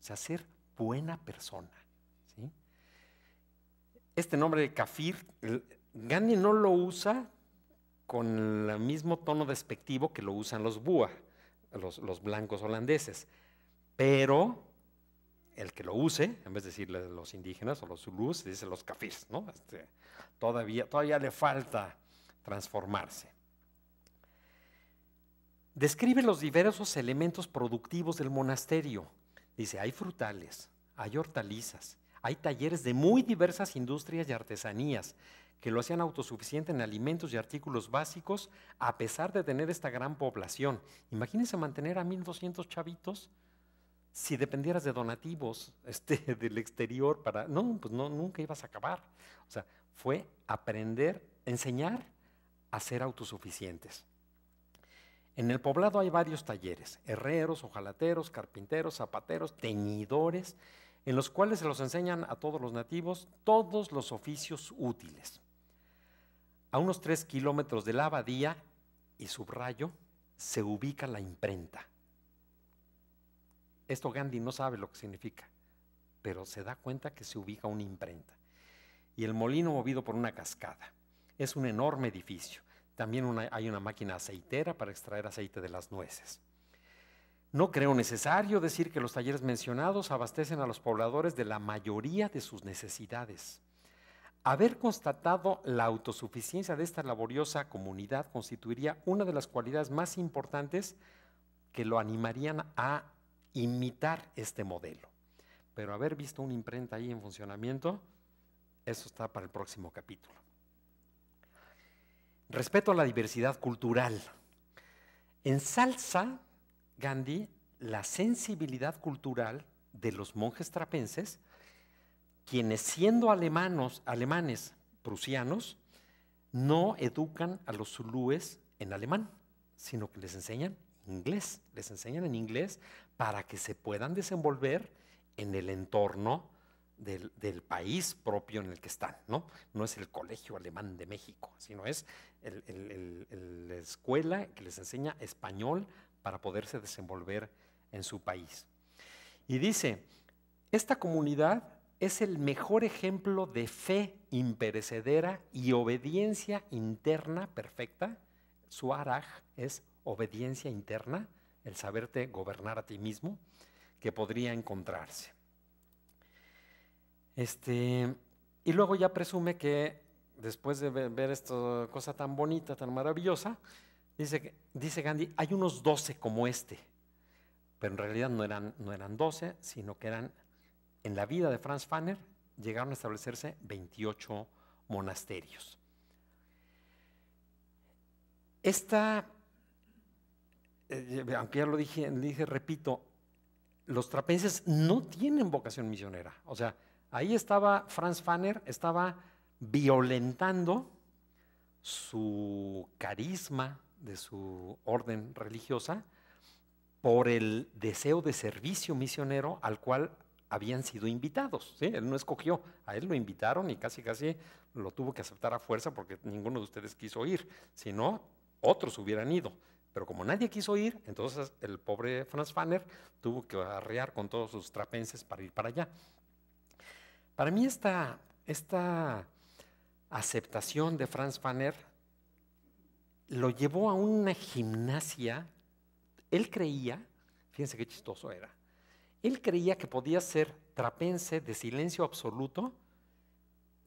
o sea, ser buena persona. Este nombre de kafir, Gandhi no lo usa con el mismo tono despectivo que lo usan los búa, los, blancos holandeses, pero el que lo use, en vez de decirle los indígenas o los se dice los kafirs, este, todavía le falta transformarse describe los diversos elementos productivos del monasterio. Dice, hay frutales, hay hortalizas, hay talleres de muy diversas industrias y artesanías que lo hacían autosuficiente en alimentos y artículos básicos a pesar de tener esta gran población. Imagínense mantener a 1.200 chavitos si dependieras de donativos este, del exterior para... No, pues no, nunca ibas a acabar. O sea, fue aprender, enseñar a ser autosuficientes. En el poblado hay varios talleres, herreros, ojalateros, carpinteros, zapateros, teñidores, en los cuales se los enseñan a todos los nativos todos los oficios útiles. A unos tres kilómetros de la abadía, y subrayo, se ubica la imprenta. Esto Gandhi no sabe lo que significa, pero se da cuenta que se ubica una imprenta. Y el molino movido por una cascada. Es un enorme edificio. También hay una máquina aceitera para extraer aceite de las nueces. No creo necesario decir que los talleres mencionados abastecen a los pobladores de la mayoría de sus necesidades. Haber constatado la autosuficiencia de esta laboriosa comunidad constituiría una de las cualidades más importantes que lo animarían a imitar este modelo. Pero haber visto una imprenta ahí en funcionamiento, eso está para el próximo capítulo respeto a la diversidad cultural. Ensalza Gandhi la sensibilidad cultural de los monjes trapenses, quienes siendo alemanos, alemanes prusianos, no educan a los zulúes en alemán, sino que les enseñan inglés, les enseñan en inglés para que se puedan desenvolver en el entorno del, país propio en el que están, ¿no? No es el colegio alemán de México, sino es la escuela que les enseña español para poderse desenvolver en su país. Y dice, esta comunidad es el mejor ejemplo de fe imperecedera y obediencia interna perfecta. Su es obediencia interna, el saberte gobernar a ti mismo, que podría encontrarse. Este, y luego ya presume que después de ver esta cosa tan bonita, tan maravillosa, dice, dice Gandhi, hay unos 12 como este. Pero en realidad no eran, no eran 12, sino que eran, en la vida de Franz Fanner, llegaron a establecerse 28 monasterios. Esta, eh, aunque ya lo dije, dije, repito, los trapenses no tienen vocación misionera. O sea, Ahí estaba Franz Fanner, estaba violentando su carisma de su orden religiosa por el deseo de servicio misionero al cual habían sido invitados. Él no escogió, a él lo invitaron y casi casi lo tuvo que aceptar a fuerza porque ninguno de ustedes quiso ir, si no, otros hubieran ido. Pero como nadie quiso ir, entonces el pobre Franz Fanner tuvo que arrear con todos sus trapenses para ir para allá. Para mí esta, esta aceptación de Franz Fanner lo llevó a una gimnasia. Él creía, fíjense qué chistoso era, él creía que podía ser trapense de silencio absoluto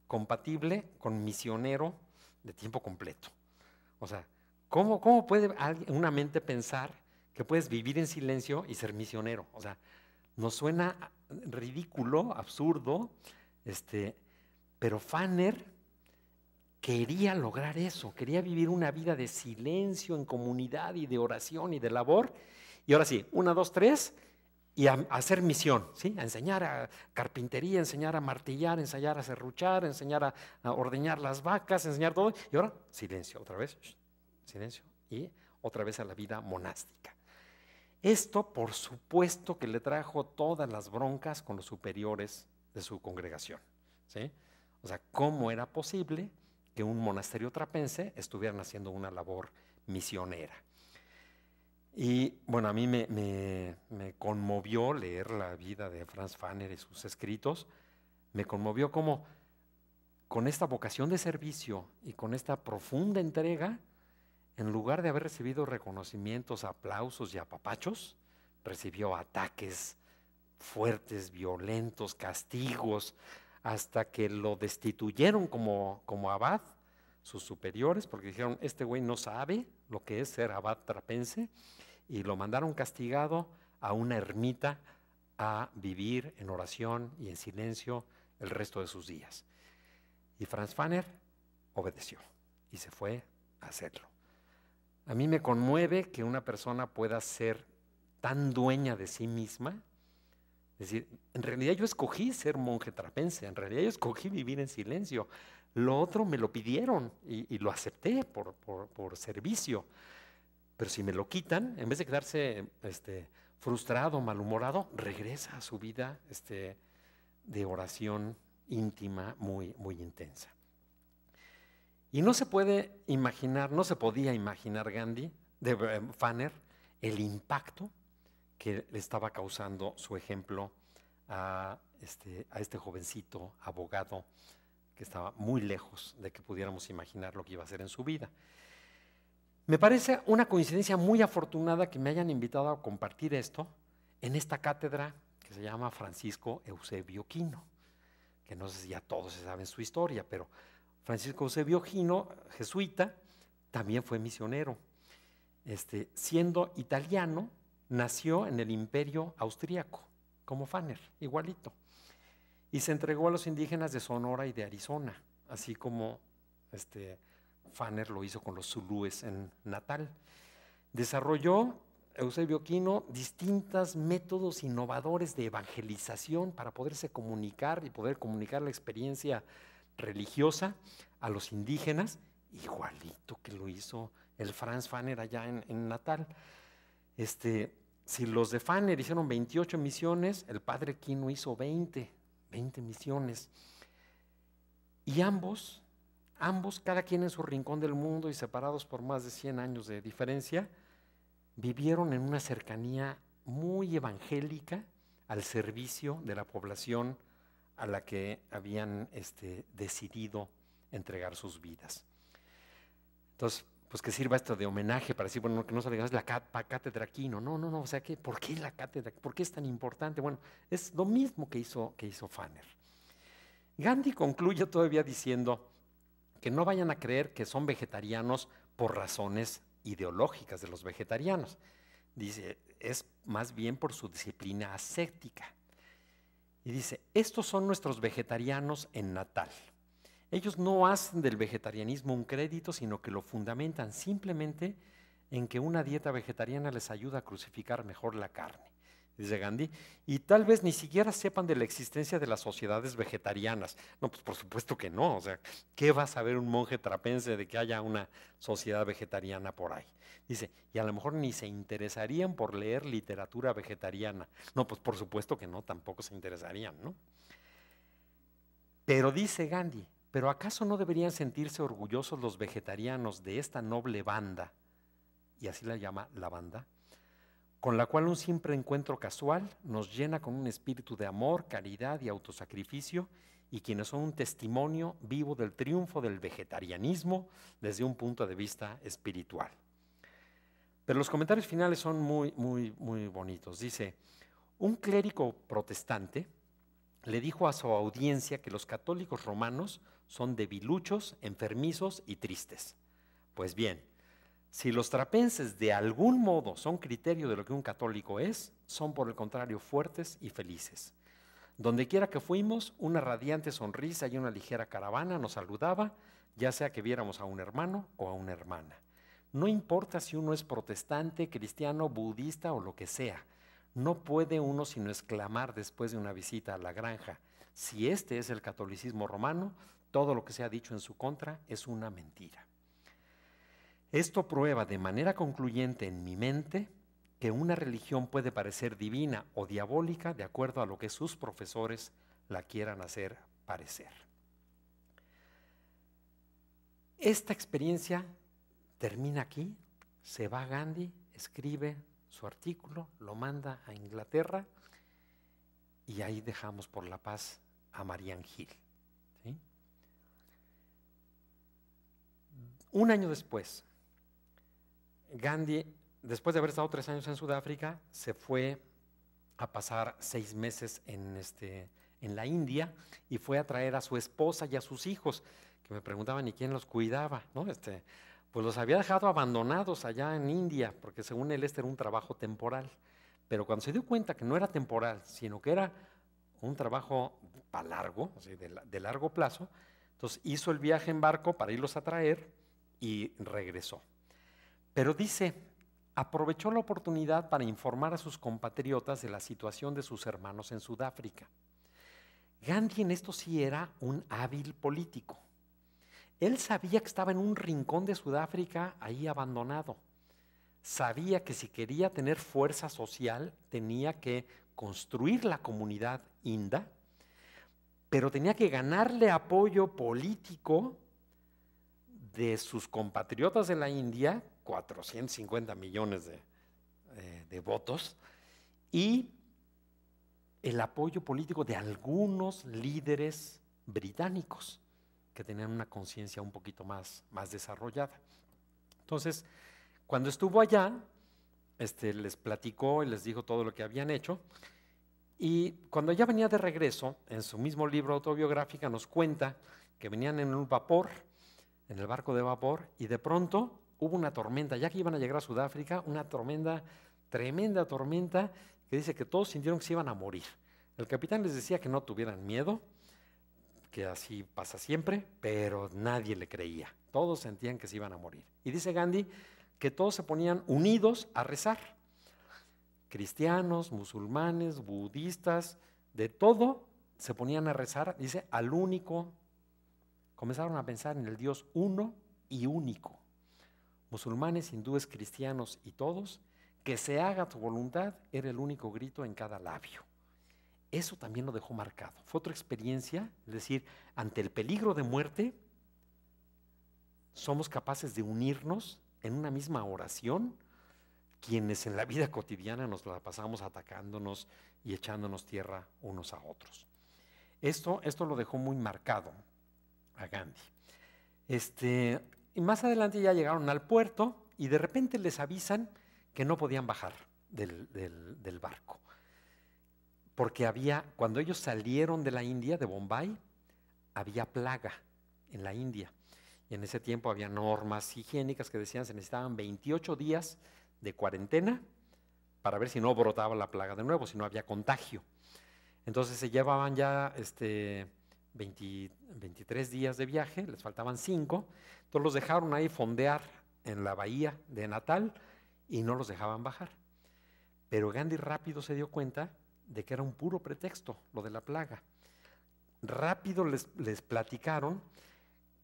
compatible con misionero de tiempo completo. O sea, ¿cómo, cómo puede una mente pensar que puedes vivir en silencio y ser misionero? O sea, nos suena ridículo, absurdo, este, pero Fanner quería lograr eso, quería vivir una vida de silencio en comunidad y de oración y de labor. Y ahora sí, una, dos, tres, y a, hacer misión, ¿sí? a enseñar a carpintería, enseñar a martillar, enseñar a serruchar, enseñar a, ordeñar las vacas, enseñar todo. Y ahora silencio, otra vez, silencio, y otra vez a la vida monástica. Esto, por supuesto, que le trajo todas las broncas con los superiores de su congregación. ¿sí? O sea, ¿cómo era posible que un monasterio trapense estuviera haciendo una labor misionera? Y bueno, a mí me, conmovió leer la vida de Franz Fanner y sus escritos. Me conmovió cómo con esta vocación de servicio y con esta profunda entrega, en lugar de haber recibido reconocimientos, aplausos y apapachos, recibió ataques, fuertes, violentos, castigos, hasta que lo destituyeron como, abad, sus superiores, porque dijeron, este güey no sabe lo que es ser abad trapense, y lo mandaron castigado a una ermita a vivir en oración y en silencio el resto de sus días. Y Franz Fanner obedeció y se fue a hacerlo. A mí me conmueve que una persona pueda ser tan dueña de sí misma es decir, en realidad yo escogí ser monje trapense, en realidad yo escogí vivir en silencio. Lo otro me lo pidieron y, lo acepté por, servicio. Pero si me lo quitan, en vez de quedarse este, frustrado, malhumorado, regresa a su vida este, de oración íntima muy, muy intensa. Y no se puede imaginar, no se podía imaginar Gandhi, de eh, Fanner, el impacto que le estaba causando su ejemplo este, a este, jovencito abogado que estaba muy lejos de que pudiéramos imaginar lo que iba a hacer en su vida. Me parece una coincidencia muy afortunada que me hayan invitado a compartir esto en esta cátedra que se llama Francisco Eusebio Quino, que no sé si ya todos se saben su historia, pero Francisco Eusebio Quino, jesuita, también fue misionero. Este, siendo italiano, nació en el imperio austríaco, como Fanner, igualito, y se entregó a los indígenas de Sonora y de Arizona, así como este, Fanner lo hizo con los zulúes en Natal. Desarrolló Eusebio Quino distintos métodos innovadores de evangelización para poderse comunicar y poder comunicar la experiencia religiosa a los indígenas, igualito que lo hizo el Franz Fanner allá en, en Natal. Este, si los de Fanner hicieron 28 misiones, el padre Kino hizo 20, 20 misiones. Y ambos, ambos, cada quien en su rincón del mundo y separados por más de 100 años de diferencia, vivieron en una cercanía muy evangélica al servicio de la población a la que habían este, decidido entregar sus vidas. Entonces, pues que sirva esto de homenaje para decir, bueno, que no salgas la cátedra aquí, No, no, no, o sea, que ¿por qué la cátedra? ¿Por qué es tan importante? Bueno, es lo mismo que hizo, que hizo Fanner. Gandhi concluye todavía diciendo que no vayan a creer que son vegetarianos por razones ideológicas de los vegetarianos. Dice, es más bien por su disciplina ascética. Y dice, estos son nuestros vegetarianos en Natal. Ellos no hacen del vegetarianismo un crédito, sino que lo fundamentan simplemente en que una dieta vegetariana les ayuda a crucificar mejor la carne, dice Gandhi, y tal vez ni siquiera sepan de la existencia de las sociedades vegetarianas. No, pues por supuesto que no, o sea, ¿qué va a saber un monje trapense de que haya una sociedad vegetariana por ahí? Dice, y a lo mejor ni se interesarían por leer literatura vegetariana. No, pues por supuesto que no, tampoco se interesarían, ¿no? Pero dice Gandhi, pero ¿acaso no deberían sentirse orgullosos los vegetarianos de esta noble banda? Y así la llama la banda, con la cual un simple encuentro casual nos llena con un espíritu de amor, caridad y autosacrificio, y quienes son un testimonio vivo del triunfo del vegetarianismo desde un punto de vista espiritual. Pero los comentarios finales son muy, muy, muy bonitos. Dice, un clérigo protestante le dijo a su audiencia que los católicos romanos son debiluchos, enfermizos y tristes. Pues bien, si los trapenses de algún modo son criterio de lo que un católico es, son por el contrario fuertes y felices. Dondequiera que fuimos, una radiante sonrisa y una ligera caravana nos saludaba, ya sea que viéramos a un hermano o a una hermana. No importa si uno es protestante, cristiano, budista o lo que sea, no puede uno sino exclamar después de una visita a la granja, si este es el catolicismo romano, todo lo que se ha dicho en su contra es una mentira. Esto prueba de manera concluyente en mi mente que una religión puede parecer divina o diabólica de acuerdo a lo que sus profesores la quieran hacer parecer. Esta experiencia termina aquí, se va Gandhi, escribe su artículo, lo manda a Inglaterra y ahí dejamos por la paz a Marian Hill. Un año después, Gandhi, después de haber estado tres años en Sudáfrica, se fue a pasar seis meses este, en, la India y fue a traer a su esposa y a sus hijos, que me preguntaban, ¿y quién los cuidaba? ¿No? Este, pues los había dejado abandonados allá en India, porque según él este era un trabajo temporal. Pero cuando se dio cuenta que no era temporal, sino que era un trabajo para largo, de, de, largo plazo, entonces hizo el viaje en barco para irlos a traer y regresó. Pero dice, aprovechó la oportunidad para informar a sus compatriotas de la situación de sus hermanos en Sudáfrica. Gandhi en esto sí era un hábil político. Él sabía que estaba en un rincón de Sudáfrica ahí abandonado. Sabía que si quería tener fuerza social tenía que construir la comunidad inda, pero tenía que ganarle apoyo político de sus compatriotas de la India, 450 millones eh, de, votos, y el apoyo político de algunos líderes británicos que tenían una conciencia un poquito más, más desarrollada. Entonces, cuando estuvo allá, este, les platicó y les dijo todo lo que habían hecho. Y cuando ya venía de regreso, en su mismo libro autobiográfico, nos cuenta que venían en un vapor en el barco de vapor y de pronto hubo una tormenta, ya que iban a llegar a Sudáfrica, una tremenda, tremenda tormenta, que dice que todos sintieron que se iban a morir. El capitán les decía que no tuvieran miedo, que así pasa siempre, pero nadie le creía. Todos sentían que se iban a morir. Y dice Gandhi que todos se ponían unidos a rezar. Cristianos, musulmanes, budistas, de todo se ponían a rezar, dice, al único comenzaron a pensar en el Dios uno y único. Musulmanes, hindúes, cristianos y todos, que se haga tu voluntad era el único grito en cada labio. Eso también lo dejó marcado. Fue otra experiencia, es decir, ante el peligro de muerte, somos capaces de unirnos en una misma oración, quienes en la vida cotidiana nos la pasamos atacándonos y echándonos tierra unos a otros. Esto, esto lo dejó muy marcado. Gandhi. Este, y más adelante ya llegaron al puerto y de repente les avisan que no podían bajar del, barco. Porque había, cuando ellos salieron de la India, de Bombay, había plaga en la India. Y en ese tiempo había normas higiénicas que decían se necesitaban 28 días de cuarentena para ver si no brotaba la plaga de nuevo, si no había contagio. Entonces se llevaban ya este, 23 días de viaje, les faltaban 5, entonces los dejaron ahí fondear en la bahía de Natal y no los dejaban bajar. Pero Gandhi rápido se dio cuenta de que era un puro pretexto lo de la plaga. Rápido les, les platicaron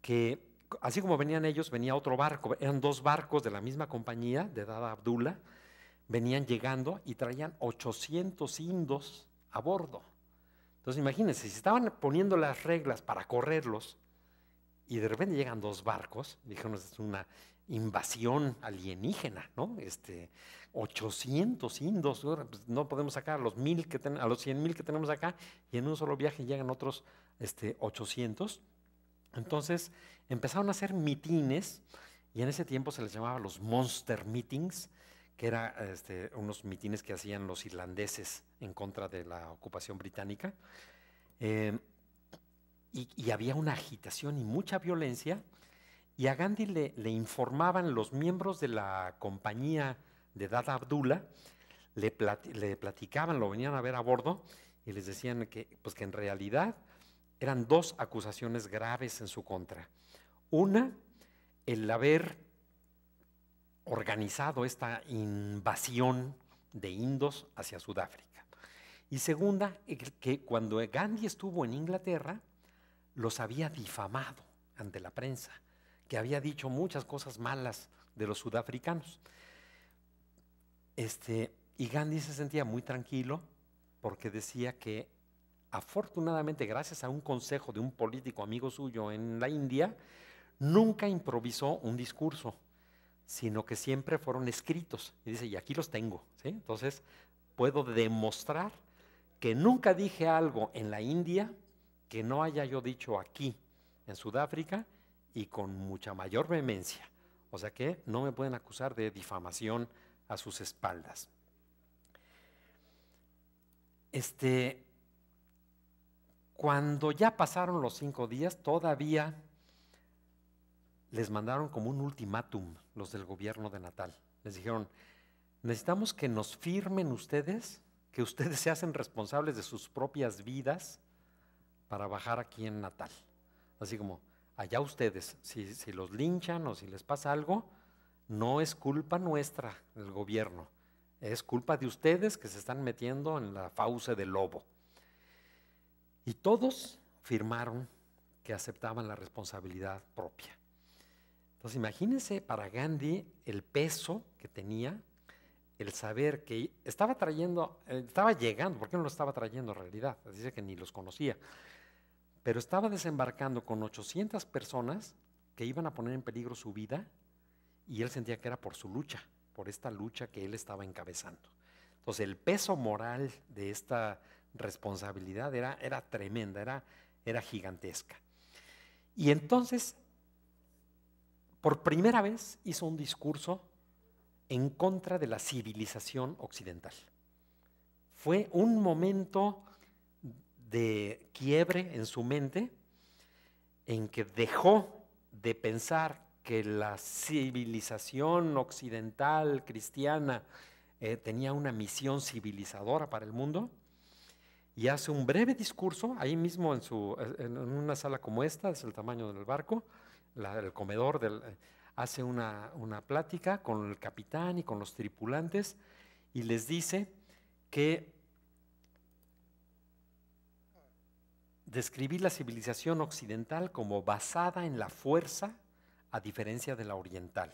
que así como venían ellos, venía otro barco, eran dos barcos de la misma compañía, de Dada Abdullah, venían llegando y traían 800 indos a bordo entonces imagínense, si estaban poniendo las reglas para correrlos y de repente llegan dos barcos, dijeron, es una invasión alienígena, ¿no? Este, 800 indos, pues, no podemos sacar a los, mil que a los 100 mil que tenemos acá y en un solo viaje llegan otros 800. Este, Entonces empezaron a hacer mitines y en ese tiempo se les llamaba los monster meetings que era este, unos mitines que hacían los irlandeses en contra de la ocupación británica. Eh, y, había una agitación y mucha violencia, y a Gandhi le, informaban los miembros de la compañía de Dada Abdullah, le, le, platicaban, lo venían a ver a bordo, y les decían que, pues que en realidad eran dos acusaciones graves en su contra. Una, el haber organizado esta invasión de indos hacia Sudáfrica. Y segunda, que cuando Gandhi estuvo en Inglaterra, los había difamado ante la prensa, que había dicho muchas cosas malas de los sudafricanos. Este, y Gandhi se sentía muy tranquilo porque decía que afortunadamente, gracias a un consejo de un político amigo suyo en la India, nunca improvisó un discurso sino que siempre fueron escritos. Y dice, y aquí los tengo. Entonces, puedo demostrar que nunca dije algo en la India que no haya yo dicho aquí, en Sudáfrica, y con mucha mayor vehemencia. O sea que no me pueden acusar de difamación a sus espaldas. Este, cuando ya pasaron los cinco días, todavía les mandaron como un ultimátum los del gobierno de Natal. Les dijeron, necesitamos que nos firmen ustedes, que ustedes se hacen responsables de sus propias vidas para bajar aquí en Natal. Así como, allá ustedes, si, los linchan o si les pasa algo, no es culpa nuestra el gobierno, es culpa de ustedes que se están metiendo en la fauce del lobo. Y todos firmaron que aceptaban la responsabilidad propia. Entonces imagínense para Gandhi el peso que tenía el saber que estaba trayendo, eh, estaba llegando, porque no lo estaba trayendo en realidad, dice que ni los conocía, pero estaba desembarcando con 800 personas que iban a poner en peligro su vida y él sentía que era por su lucha, por esta lucha que él estaba encabezando. Entonces el peso moral de esta responsabilidad era, era tremenda, era, era gigantesca. Y entonces por primera vez hizo un discurso en contra de la civilización occidental. Fue un momento de quiebre en su mente en que dejó de pensar que la civilización occidental cristiana eh, tenía una misión civilizadora para el mundo y hace un breve discurso ahí mismo en, en una sala como esta, es el tamaño del barco, el comedor, hace una, una plática con el capitán y con los tripulantes y les dice que describí la civilización occidental como basada en la fuerza a diferencia de la oriental.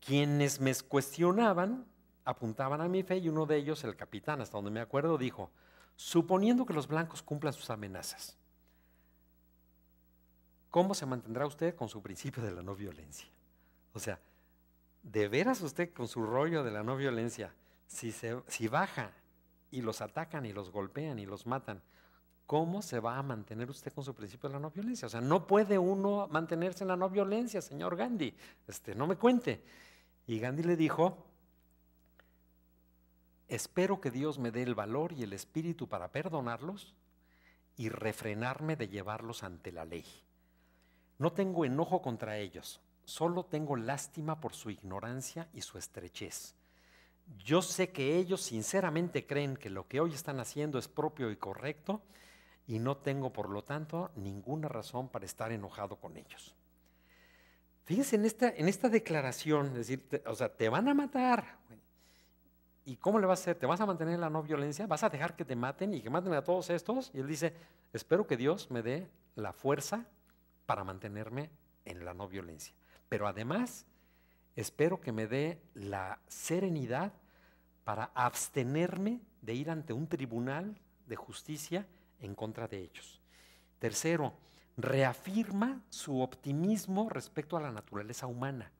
Quienes me cuestionaban apuntaban a mi fe y uno de ellos, el capitán, hasta donde me acuerdo, dijo, suponiendo que los blancos cumplan sus amenazas, ¿Cómo se mantendrá usted con su principio de la no violencia? O sea, de veras usted con su rollo de la no violencia, si, si baja y los atacan y los golpean y los matan, ¿cómo se va a mantener usted con su principio de la no violencia? O sea, no puede uno mantenerse en la no violencia, señor Gandhi. Este, no me cuente. Y Gandhi le dijo, espero que Dios me dé el valor y el espíritu para perdonarlos y refrenarme de llevarlos ante la ley. No tengo enojo contra ellos, solo tengo lástima por su ignorancia y su estrechez. Yo sé que ellos sinceramente creen que lo que hoy están haciendo es propio y correcto y no tengo por lo tanto ninguna razón para estar enojado con ellos. Fíjense en esta, en esta declaración, es decir, o sea, te van a matar. ¿Y cómo le vas a hacer? ¿Te vas a mantener la no violencia? ¿Vas a dejar que te maten y que maten a todos estos? Y él dice, espero que Dios me dé la fuerza para mantenerme en la no violencia. Pero además, espero que me dé la serenidad para abstenerme de ir ante un tribunal de justicia en contra de ellos. Tercero, reafirma su optimismo respecto a la naturaleza humana,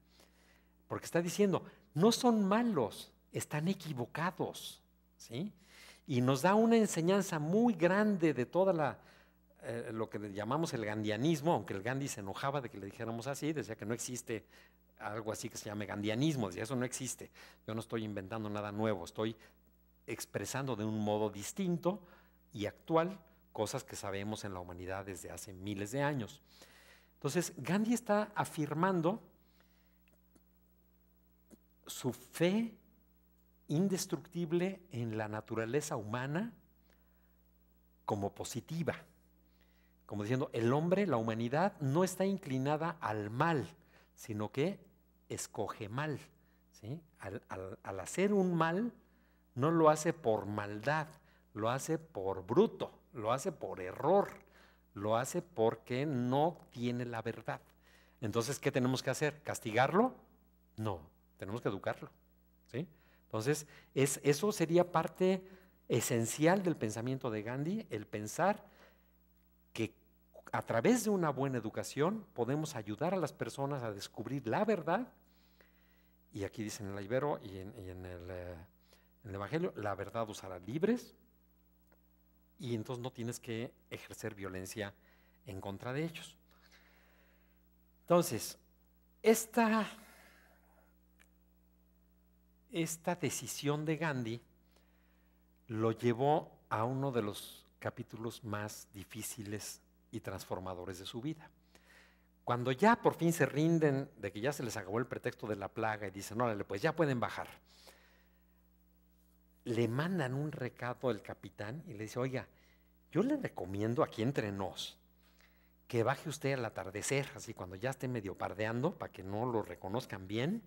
porque está diciendo, no son malos, están equivocados, ¿sí? Y nos da una enseñanza muy grande de toda la eh, lo que llamamos el gandianismo, aunque el Gandhi se enojaba de que le dijéramos así, decía que no existe algo así que se llame gandianismo, decía eso no existe, yo no estoy inventando nada nuevo, estoy expresando de un modo distinto y actual cosas que sabemos en la humanidad desde hace miles de años. Entonces, Gandhi está afirmando su fe indestructible en la naturaleza humana como positiva como diciendo, el hombre, la humanidad, no está inclinada al mal, sino que escoge mal. Al, hacer un mal, no lo hace por maldad, lo hace por bruto, lo hace por error, lo hace porque no tiene la verdad. Entonces, ¿qué tenemos que hacer? ¿Castigarlo? No, tenemos que educarlo. Entonces, eso sería parte esencial del pensamiento de Gandhi, el pensar a través de una buena educación podemos ayudar a las personas a descubrir la verdad, y aquí dicen en el Ibero y eh, en, el, Evangelio, la verdad os hará libres, y entonces no tienes que ejercer violencia en contra de ellos. Entonces, esta, esta decisión de Gandhi lo llevó a uno de los capítulos más difíciles y transformadores de su vida. Cuando ya por fin se rinden de que ya se les acabó el pretexto de la plaga y dicen, órale, pues ya pueden bajar, le mandan un recado al capitán y le dice, oiga, yo le recomiendo aquí entre nos que baje usted al atardecer, así cuando ya esté medio pardeando, para que no lo reconozcan bien,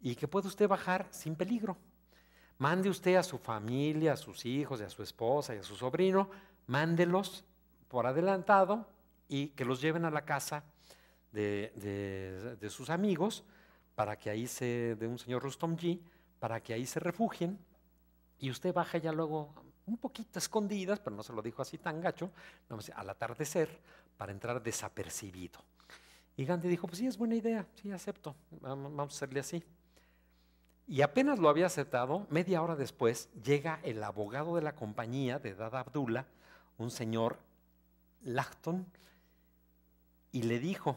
y que pueda usted bajar sin peligro. Mande usted a su familia, a sus hijos, a su esposa y a su sobrino, mándelos por adelantado y que los lleven a la casa de, sus amigos para que ahí se, de un señor g para que ahí se refugien y usted baja ya luego un poquito escondidas, pero no se lo dijo así tan gacho, al atardecer para entrar desapercibido. Y Gandhi dijo, pues sí, es buena idea, sí, acepto, vamos a hacerle así. Y apenas lo había aceptado, media hora después llega el abogado de la compañía de Dada Abdullah, un señor y le dijo,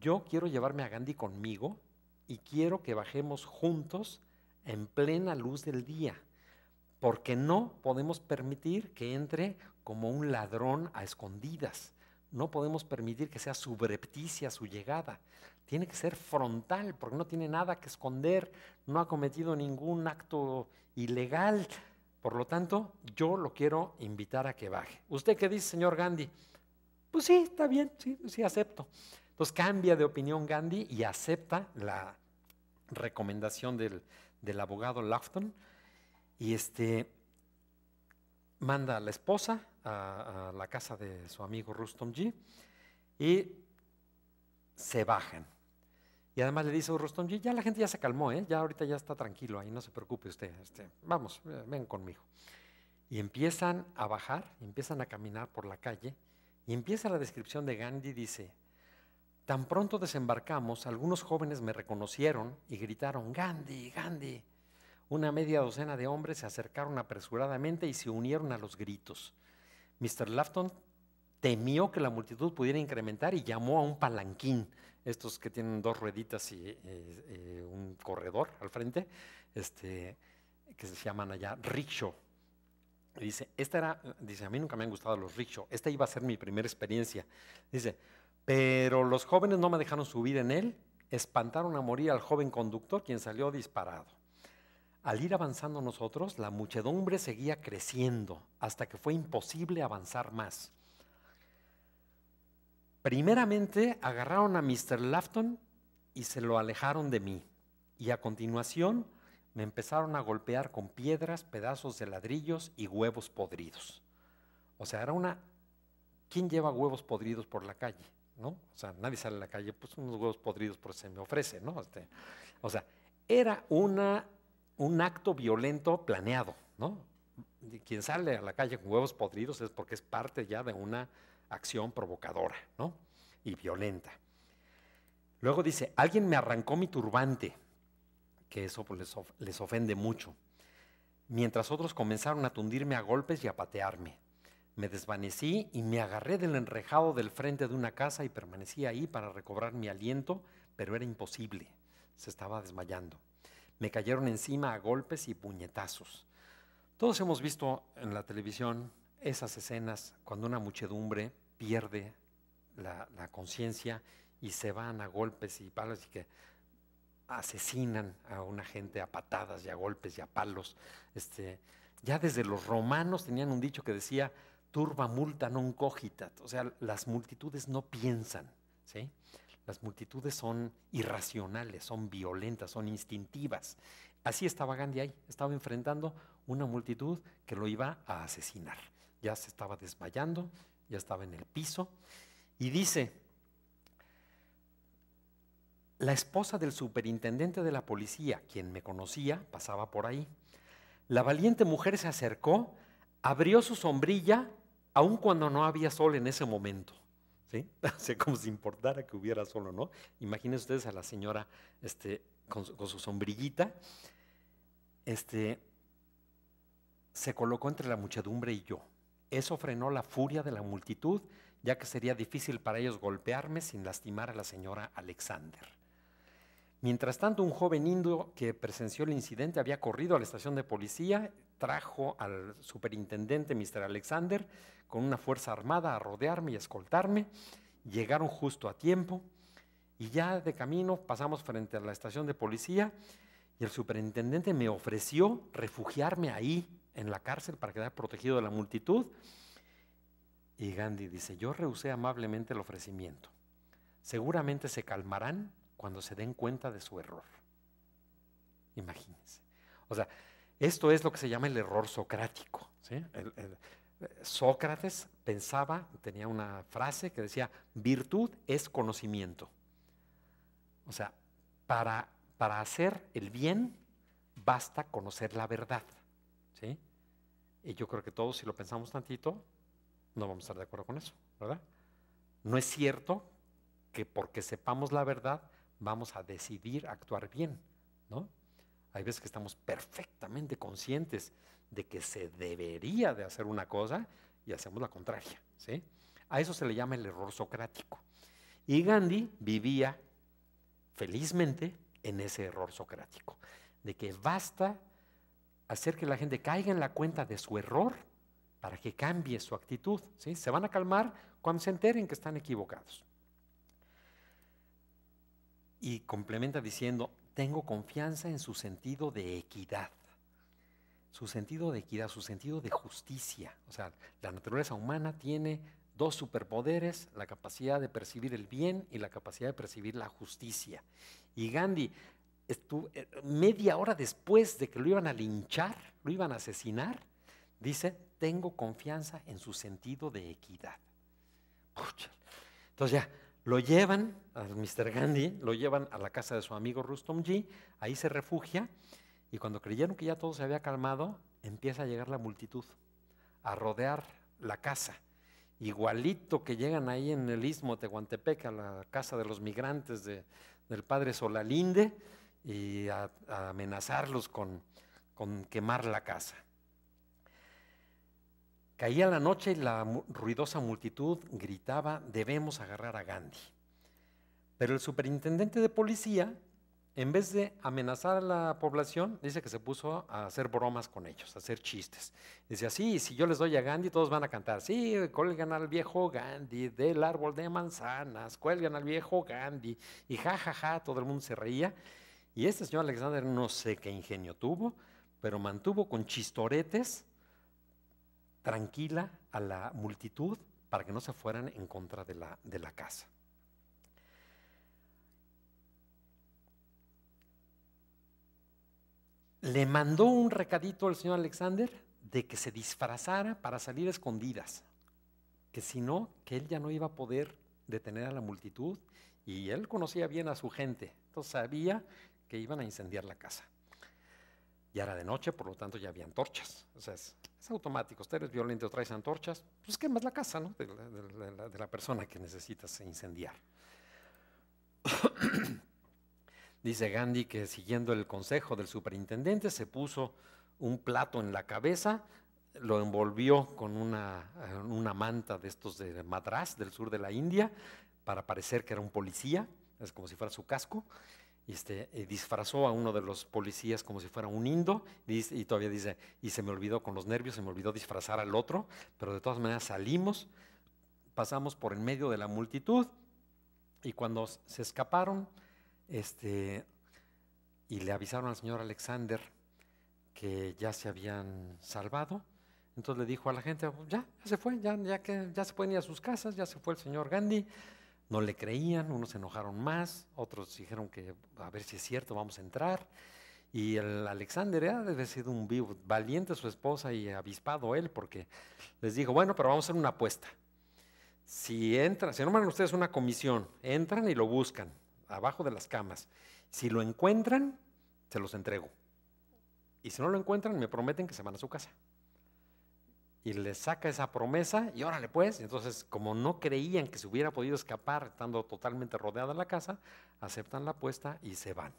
yo quiero llevarme a Gandhi conmigo y quiero que bajemos juntos en plena luz del día, porque no podemos permitir que entre como un ladrón a escondidas, no podemos permitir que sea subrepticia su llegada, tiene que ser frontal, porque no tiene nada que esconder, no ha cometido ningún acto ilegal, por lo tanto, yo lo quiero invitar a que baje. ¿Usted qué dice, señor Gandhi? Pues sí, está bien, sí, sí acepto. Entonces cambia de opinión Gandhi y acepta la recomendación del, abogado Laughton y este, manda a la esposa a, la casa de su amigo Ruston G y se bajan. Y además le dice a oh, ruston, G, ya la gente ya se calmó, ¿eh? ya ahorita ya está tranquilo, ahí no se preocupe usted, este, vamos, eh, ven conmigo. Y empiezan a bajar, empiezan a caminar por la calle y empieza la descripción de Gandhi, dice, tan pronto desembarcamos, algunos jóvenes me reconocieron y gritaron, Gandhi, Gandhi. Una media docena de hombres se acercaron apresuradamente y se unieron a los gritos. Mr. Lafton temió que la multitud pudiera incrementar y llamó a un palanquín, estos que tienen dos rueditas y eh, eh, un corredor al frente, este, que se llaman allá rickshaw Dice, esta era, dice, a mí nunca me han gustado los rickshaw, esta iba a ser mi primera experiencia. Dice, pero los jóvenes no me dejaron subir en él, espantaron a morir al joven conductor, quien salió disparado. Al ir avanzando nosotros, la muchedumbre seguía creciendo hasta que fue imposible avanzar más. Primeramente agarraron a Mr. Lafton y se lo alejaron de mí. Y a continuación me empezaron a golpear con piedras, pedazos de ladrillos y huevos podridos. O sea, era una... ¿Quién lleva huevos podridos por la calle? ¿No? O sea, nadie sale a la calle, pues unos huevos podridos por se me ofrece, ¿no? Este, o sea, era una, un acto violento planeado, ¿no? Quien sale a la calle con huevos podridos es porque es parte ya de una acción provocadora, ¿no? Y violenta. Luego dice, alguien me arrancó mi turbante, que eso pues, les, ofende mucho. Mientras otros comenzaron a tundirme a golpes y a patearme. Me desvanecí y me agarré del enrejado del frente de una casa y permanecí ahí para recobrar mi aliento, pero era imposible. Se estaba desmayando. Me cayeron encima a golpes y puñetazos. Todos hemos visto en la televisión esas escenas cuando una muchedumbre pierde la, conciencia y se van a golpes y palos y que asesinan a una gente a patadas y a golpes y a palos. Este, ya desde los romanos tenían un dicho que decía, turba multa non cogitat, o sea, las multitudes no piensan, ¿sí? Las multitudes son irracionales, son violentas, son instintivas. Así estaba Gandhi ahí, estaba enfrentando una multitud que lo iba a asesinar. Ya se estaba desmayando, ya estaba en el piso. Y dice, la esposa del superintendente de la policía, quien me conocía, pasaba por ahí. La valiente mujer se acercó, abrió su sombrilla, aun cuando no había sol en ese momento. ¿Sí? como si importara que hubiera sol o no. Imagínense ustedes a la señora este, con, su, sombrillita. Este, se colocó entre la muchedumbre y yo. Eso frenó la furia de la multitud, ya que sería difícil para ellos golpearme sin lastimar a la señora Alexander. Mientras tanto, un joven indio que presenció el incidente había corrido a la estación de policía, trajo al superintendente Mr. Alexander con una fuerza armada a rodearme y escoltarme. Llegaron justo a tiempo y ya de camino pasamos frente a la estación de policía y el superintendente me ofreció refugiarme ahí en la cárcel para quedar protegido de la multitud. Y Gandhi dice, yo rehusé amablemente el ofrecimiento. Seguramente se calmarán cuando se den cuenta de su error. Imagínense. O sea, esto es lo que se llama el error socrático. Sócrates pensaba, tenía una frase que decía, virtud es conocimiento. O sea, para, para hacer el bien basta conocer la verdad. Y yo creo que todos, si lo pensamos tantito, no vamos a estar de acuerdo con eso, ¿verdad? No es cierto que porque sepamos la verdad vamos a decidir actuar bien, ¿no? Hay veces que estamos perfectamente conscientes de que se debería de hacer una cosa y hacemos la contraria, ¿sí? A eso se le llama el error socrático. Y Gandhi vivía felizmente en ese error socrático, de que basta hacer que la gente caiga en la cuenta de su error para que cambie su actitud. ¿sí? Se van a calmar cuando se enteren que están equivocados. Y complementa diciendo, tengo confianza en su sentido de equidad, su sentido de equidad, su sentido de justicia. O sea, la naturaleza humana tiene dos superpoderes, la capacidad de percibir el bien y la capacidad de percibir la justicia. Y Gandhi, eh, media hora después de que lo iban a linchar, lo iban a asesinar, dice, tengo confianza en su sentido de equidad. Entonces ya, lo llevan al Mr. Gandhi, lo llevan a la casa de su amigo Rustom G, ahí se refugia y cuando creyeron que ya todo se había calmado, empieza a llegar la multitud a rodear la casa. Igualito que llegan ahí en el istmo de Tehuantepec a la casa de los migrantes del padre Solalinde y a, amenazarlos con quemar la casa. Caía la noche y la ruidosa multitud gritaba, debemos agarrar a Gandhi. Pero el superintendente de policía, en vez de amenazar a la población, dice que se puso a hacer bromas con ellos, a hacer chistes. Dice así, si yo les doy a Gandhi, todos van a cantar, sí, cuelgan al viejo Gandhi del árbol de manzanas, cuelgan al viejo Gandhi, y ja, ja, ja, todo el mundo se reía. Y este señor Alexander no sé qué ingenio tuvo, pero mantuvo con chistoretes tranquila a la multitud para que no se fueran en contra de la, de la casa. Le mandó un recadito al señor Alexander de que se disfrazara para salir escondidas, que si no, que él ya no iba a poder detener a la multitud y él conocía bien a su gente, entonces sabía que iban a incendiar la casa. Ya era de noche, por lo tanto ya habían torchas. O sea, es automático, usted eres violento, traes antorchas, pues quemas la casa ¿no? de, la, persona que necesitas incendiar. Dice Gandhi que siguiendo el consejo del superintendente se puso un plato en la cabeza, lo envolvió con una, una manta de estos de Madras, del sur de la India, para parecer que era un policía, es como si fuera su casco, este, eh, disfrazó a uno de los policías como si fuera un indo, y todavía dice, y se me olvidó con los nervios, se me olvidó disfrazar al otro, pero de todas maneras salimos, pasamos por en medio de la multitud, y cuando se escaparon, este, y le avisaron al señor Alexander que ya se habían salvado, entonces le dijo a la gente, pues ya, se fue, ya, ya, ya se pueden ir a sus casas, ya se fue el señor Gandhi, no le creían, unos se enojaron más, otros dijeron que a ver si es cierto, vamos a entrar. Y el Alexander debe eh, de haber sido un vivo, valiente su esposa y avispado él, porque les dijo, bueno, pero vamos a hacer una apuesta. Si entran, si nombran ustedes una comisión, entran y lo buscan, abajo de las camas. Si lo encuentran, se los entrego. Y si no lo encuentran, me prometen que se van a su casa y le saca esa promesa y órale pues. Entonces, como no creían que se hubiera podido escapar estando totalmente rodeada la casa, aceptan la apuesta y se van.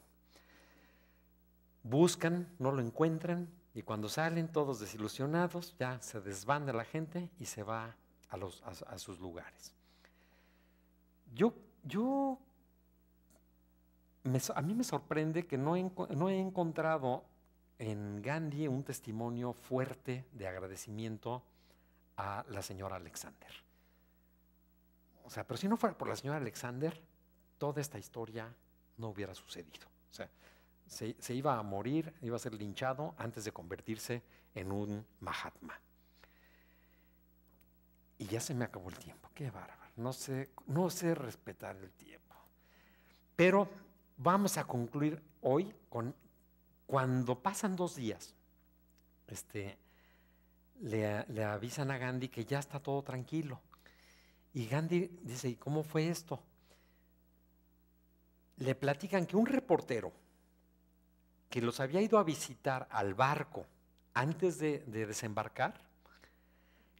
Buscan, no lo encuentran y cuando salen todos desilusionados, ya se desbanda la gente y se va a, los, a, sus lugares. Yo, yo, a mí me sorprende que no no he encontrado en Gandhi un testimonio fuerte de agradecimiento a la señora Alexander. O sea, pero si no fuera por la señora Alexander, toda esta historia no hubiera sucedido. O sea, se, iba a morir, iba a ser linchado antes de convertirse en un Mahatma. Y ya se me acabó el tiempo, qué bárbaro. No sé, no sé respetar el tiempo. Pero vamos a concluir hoy con cuando pasan dos días, este, le, avisan a Gandhi que ya está todo tranquilo. Y Gandhi dice, ¿y cómo fue esto? Le platican que un reportero que los había ido a visitar al barco antes de, desembarcar,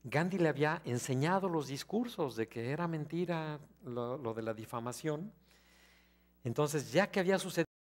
Gandhi le había enseñado los discursos de que era mentira lo de la difamación. Entonces, ya que había sucedido...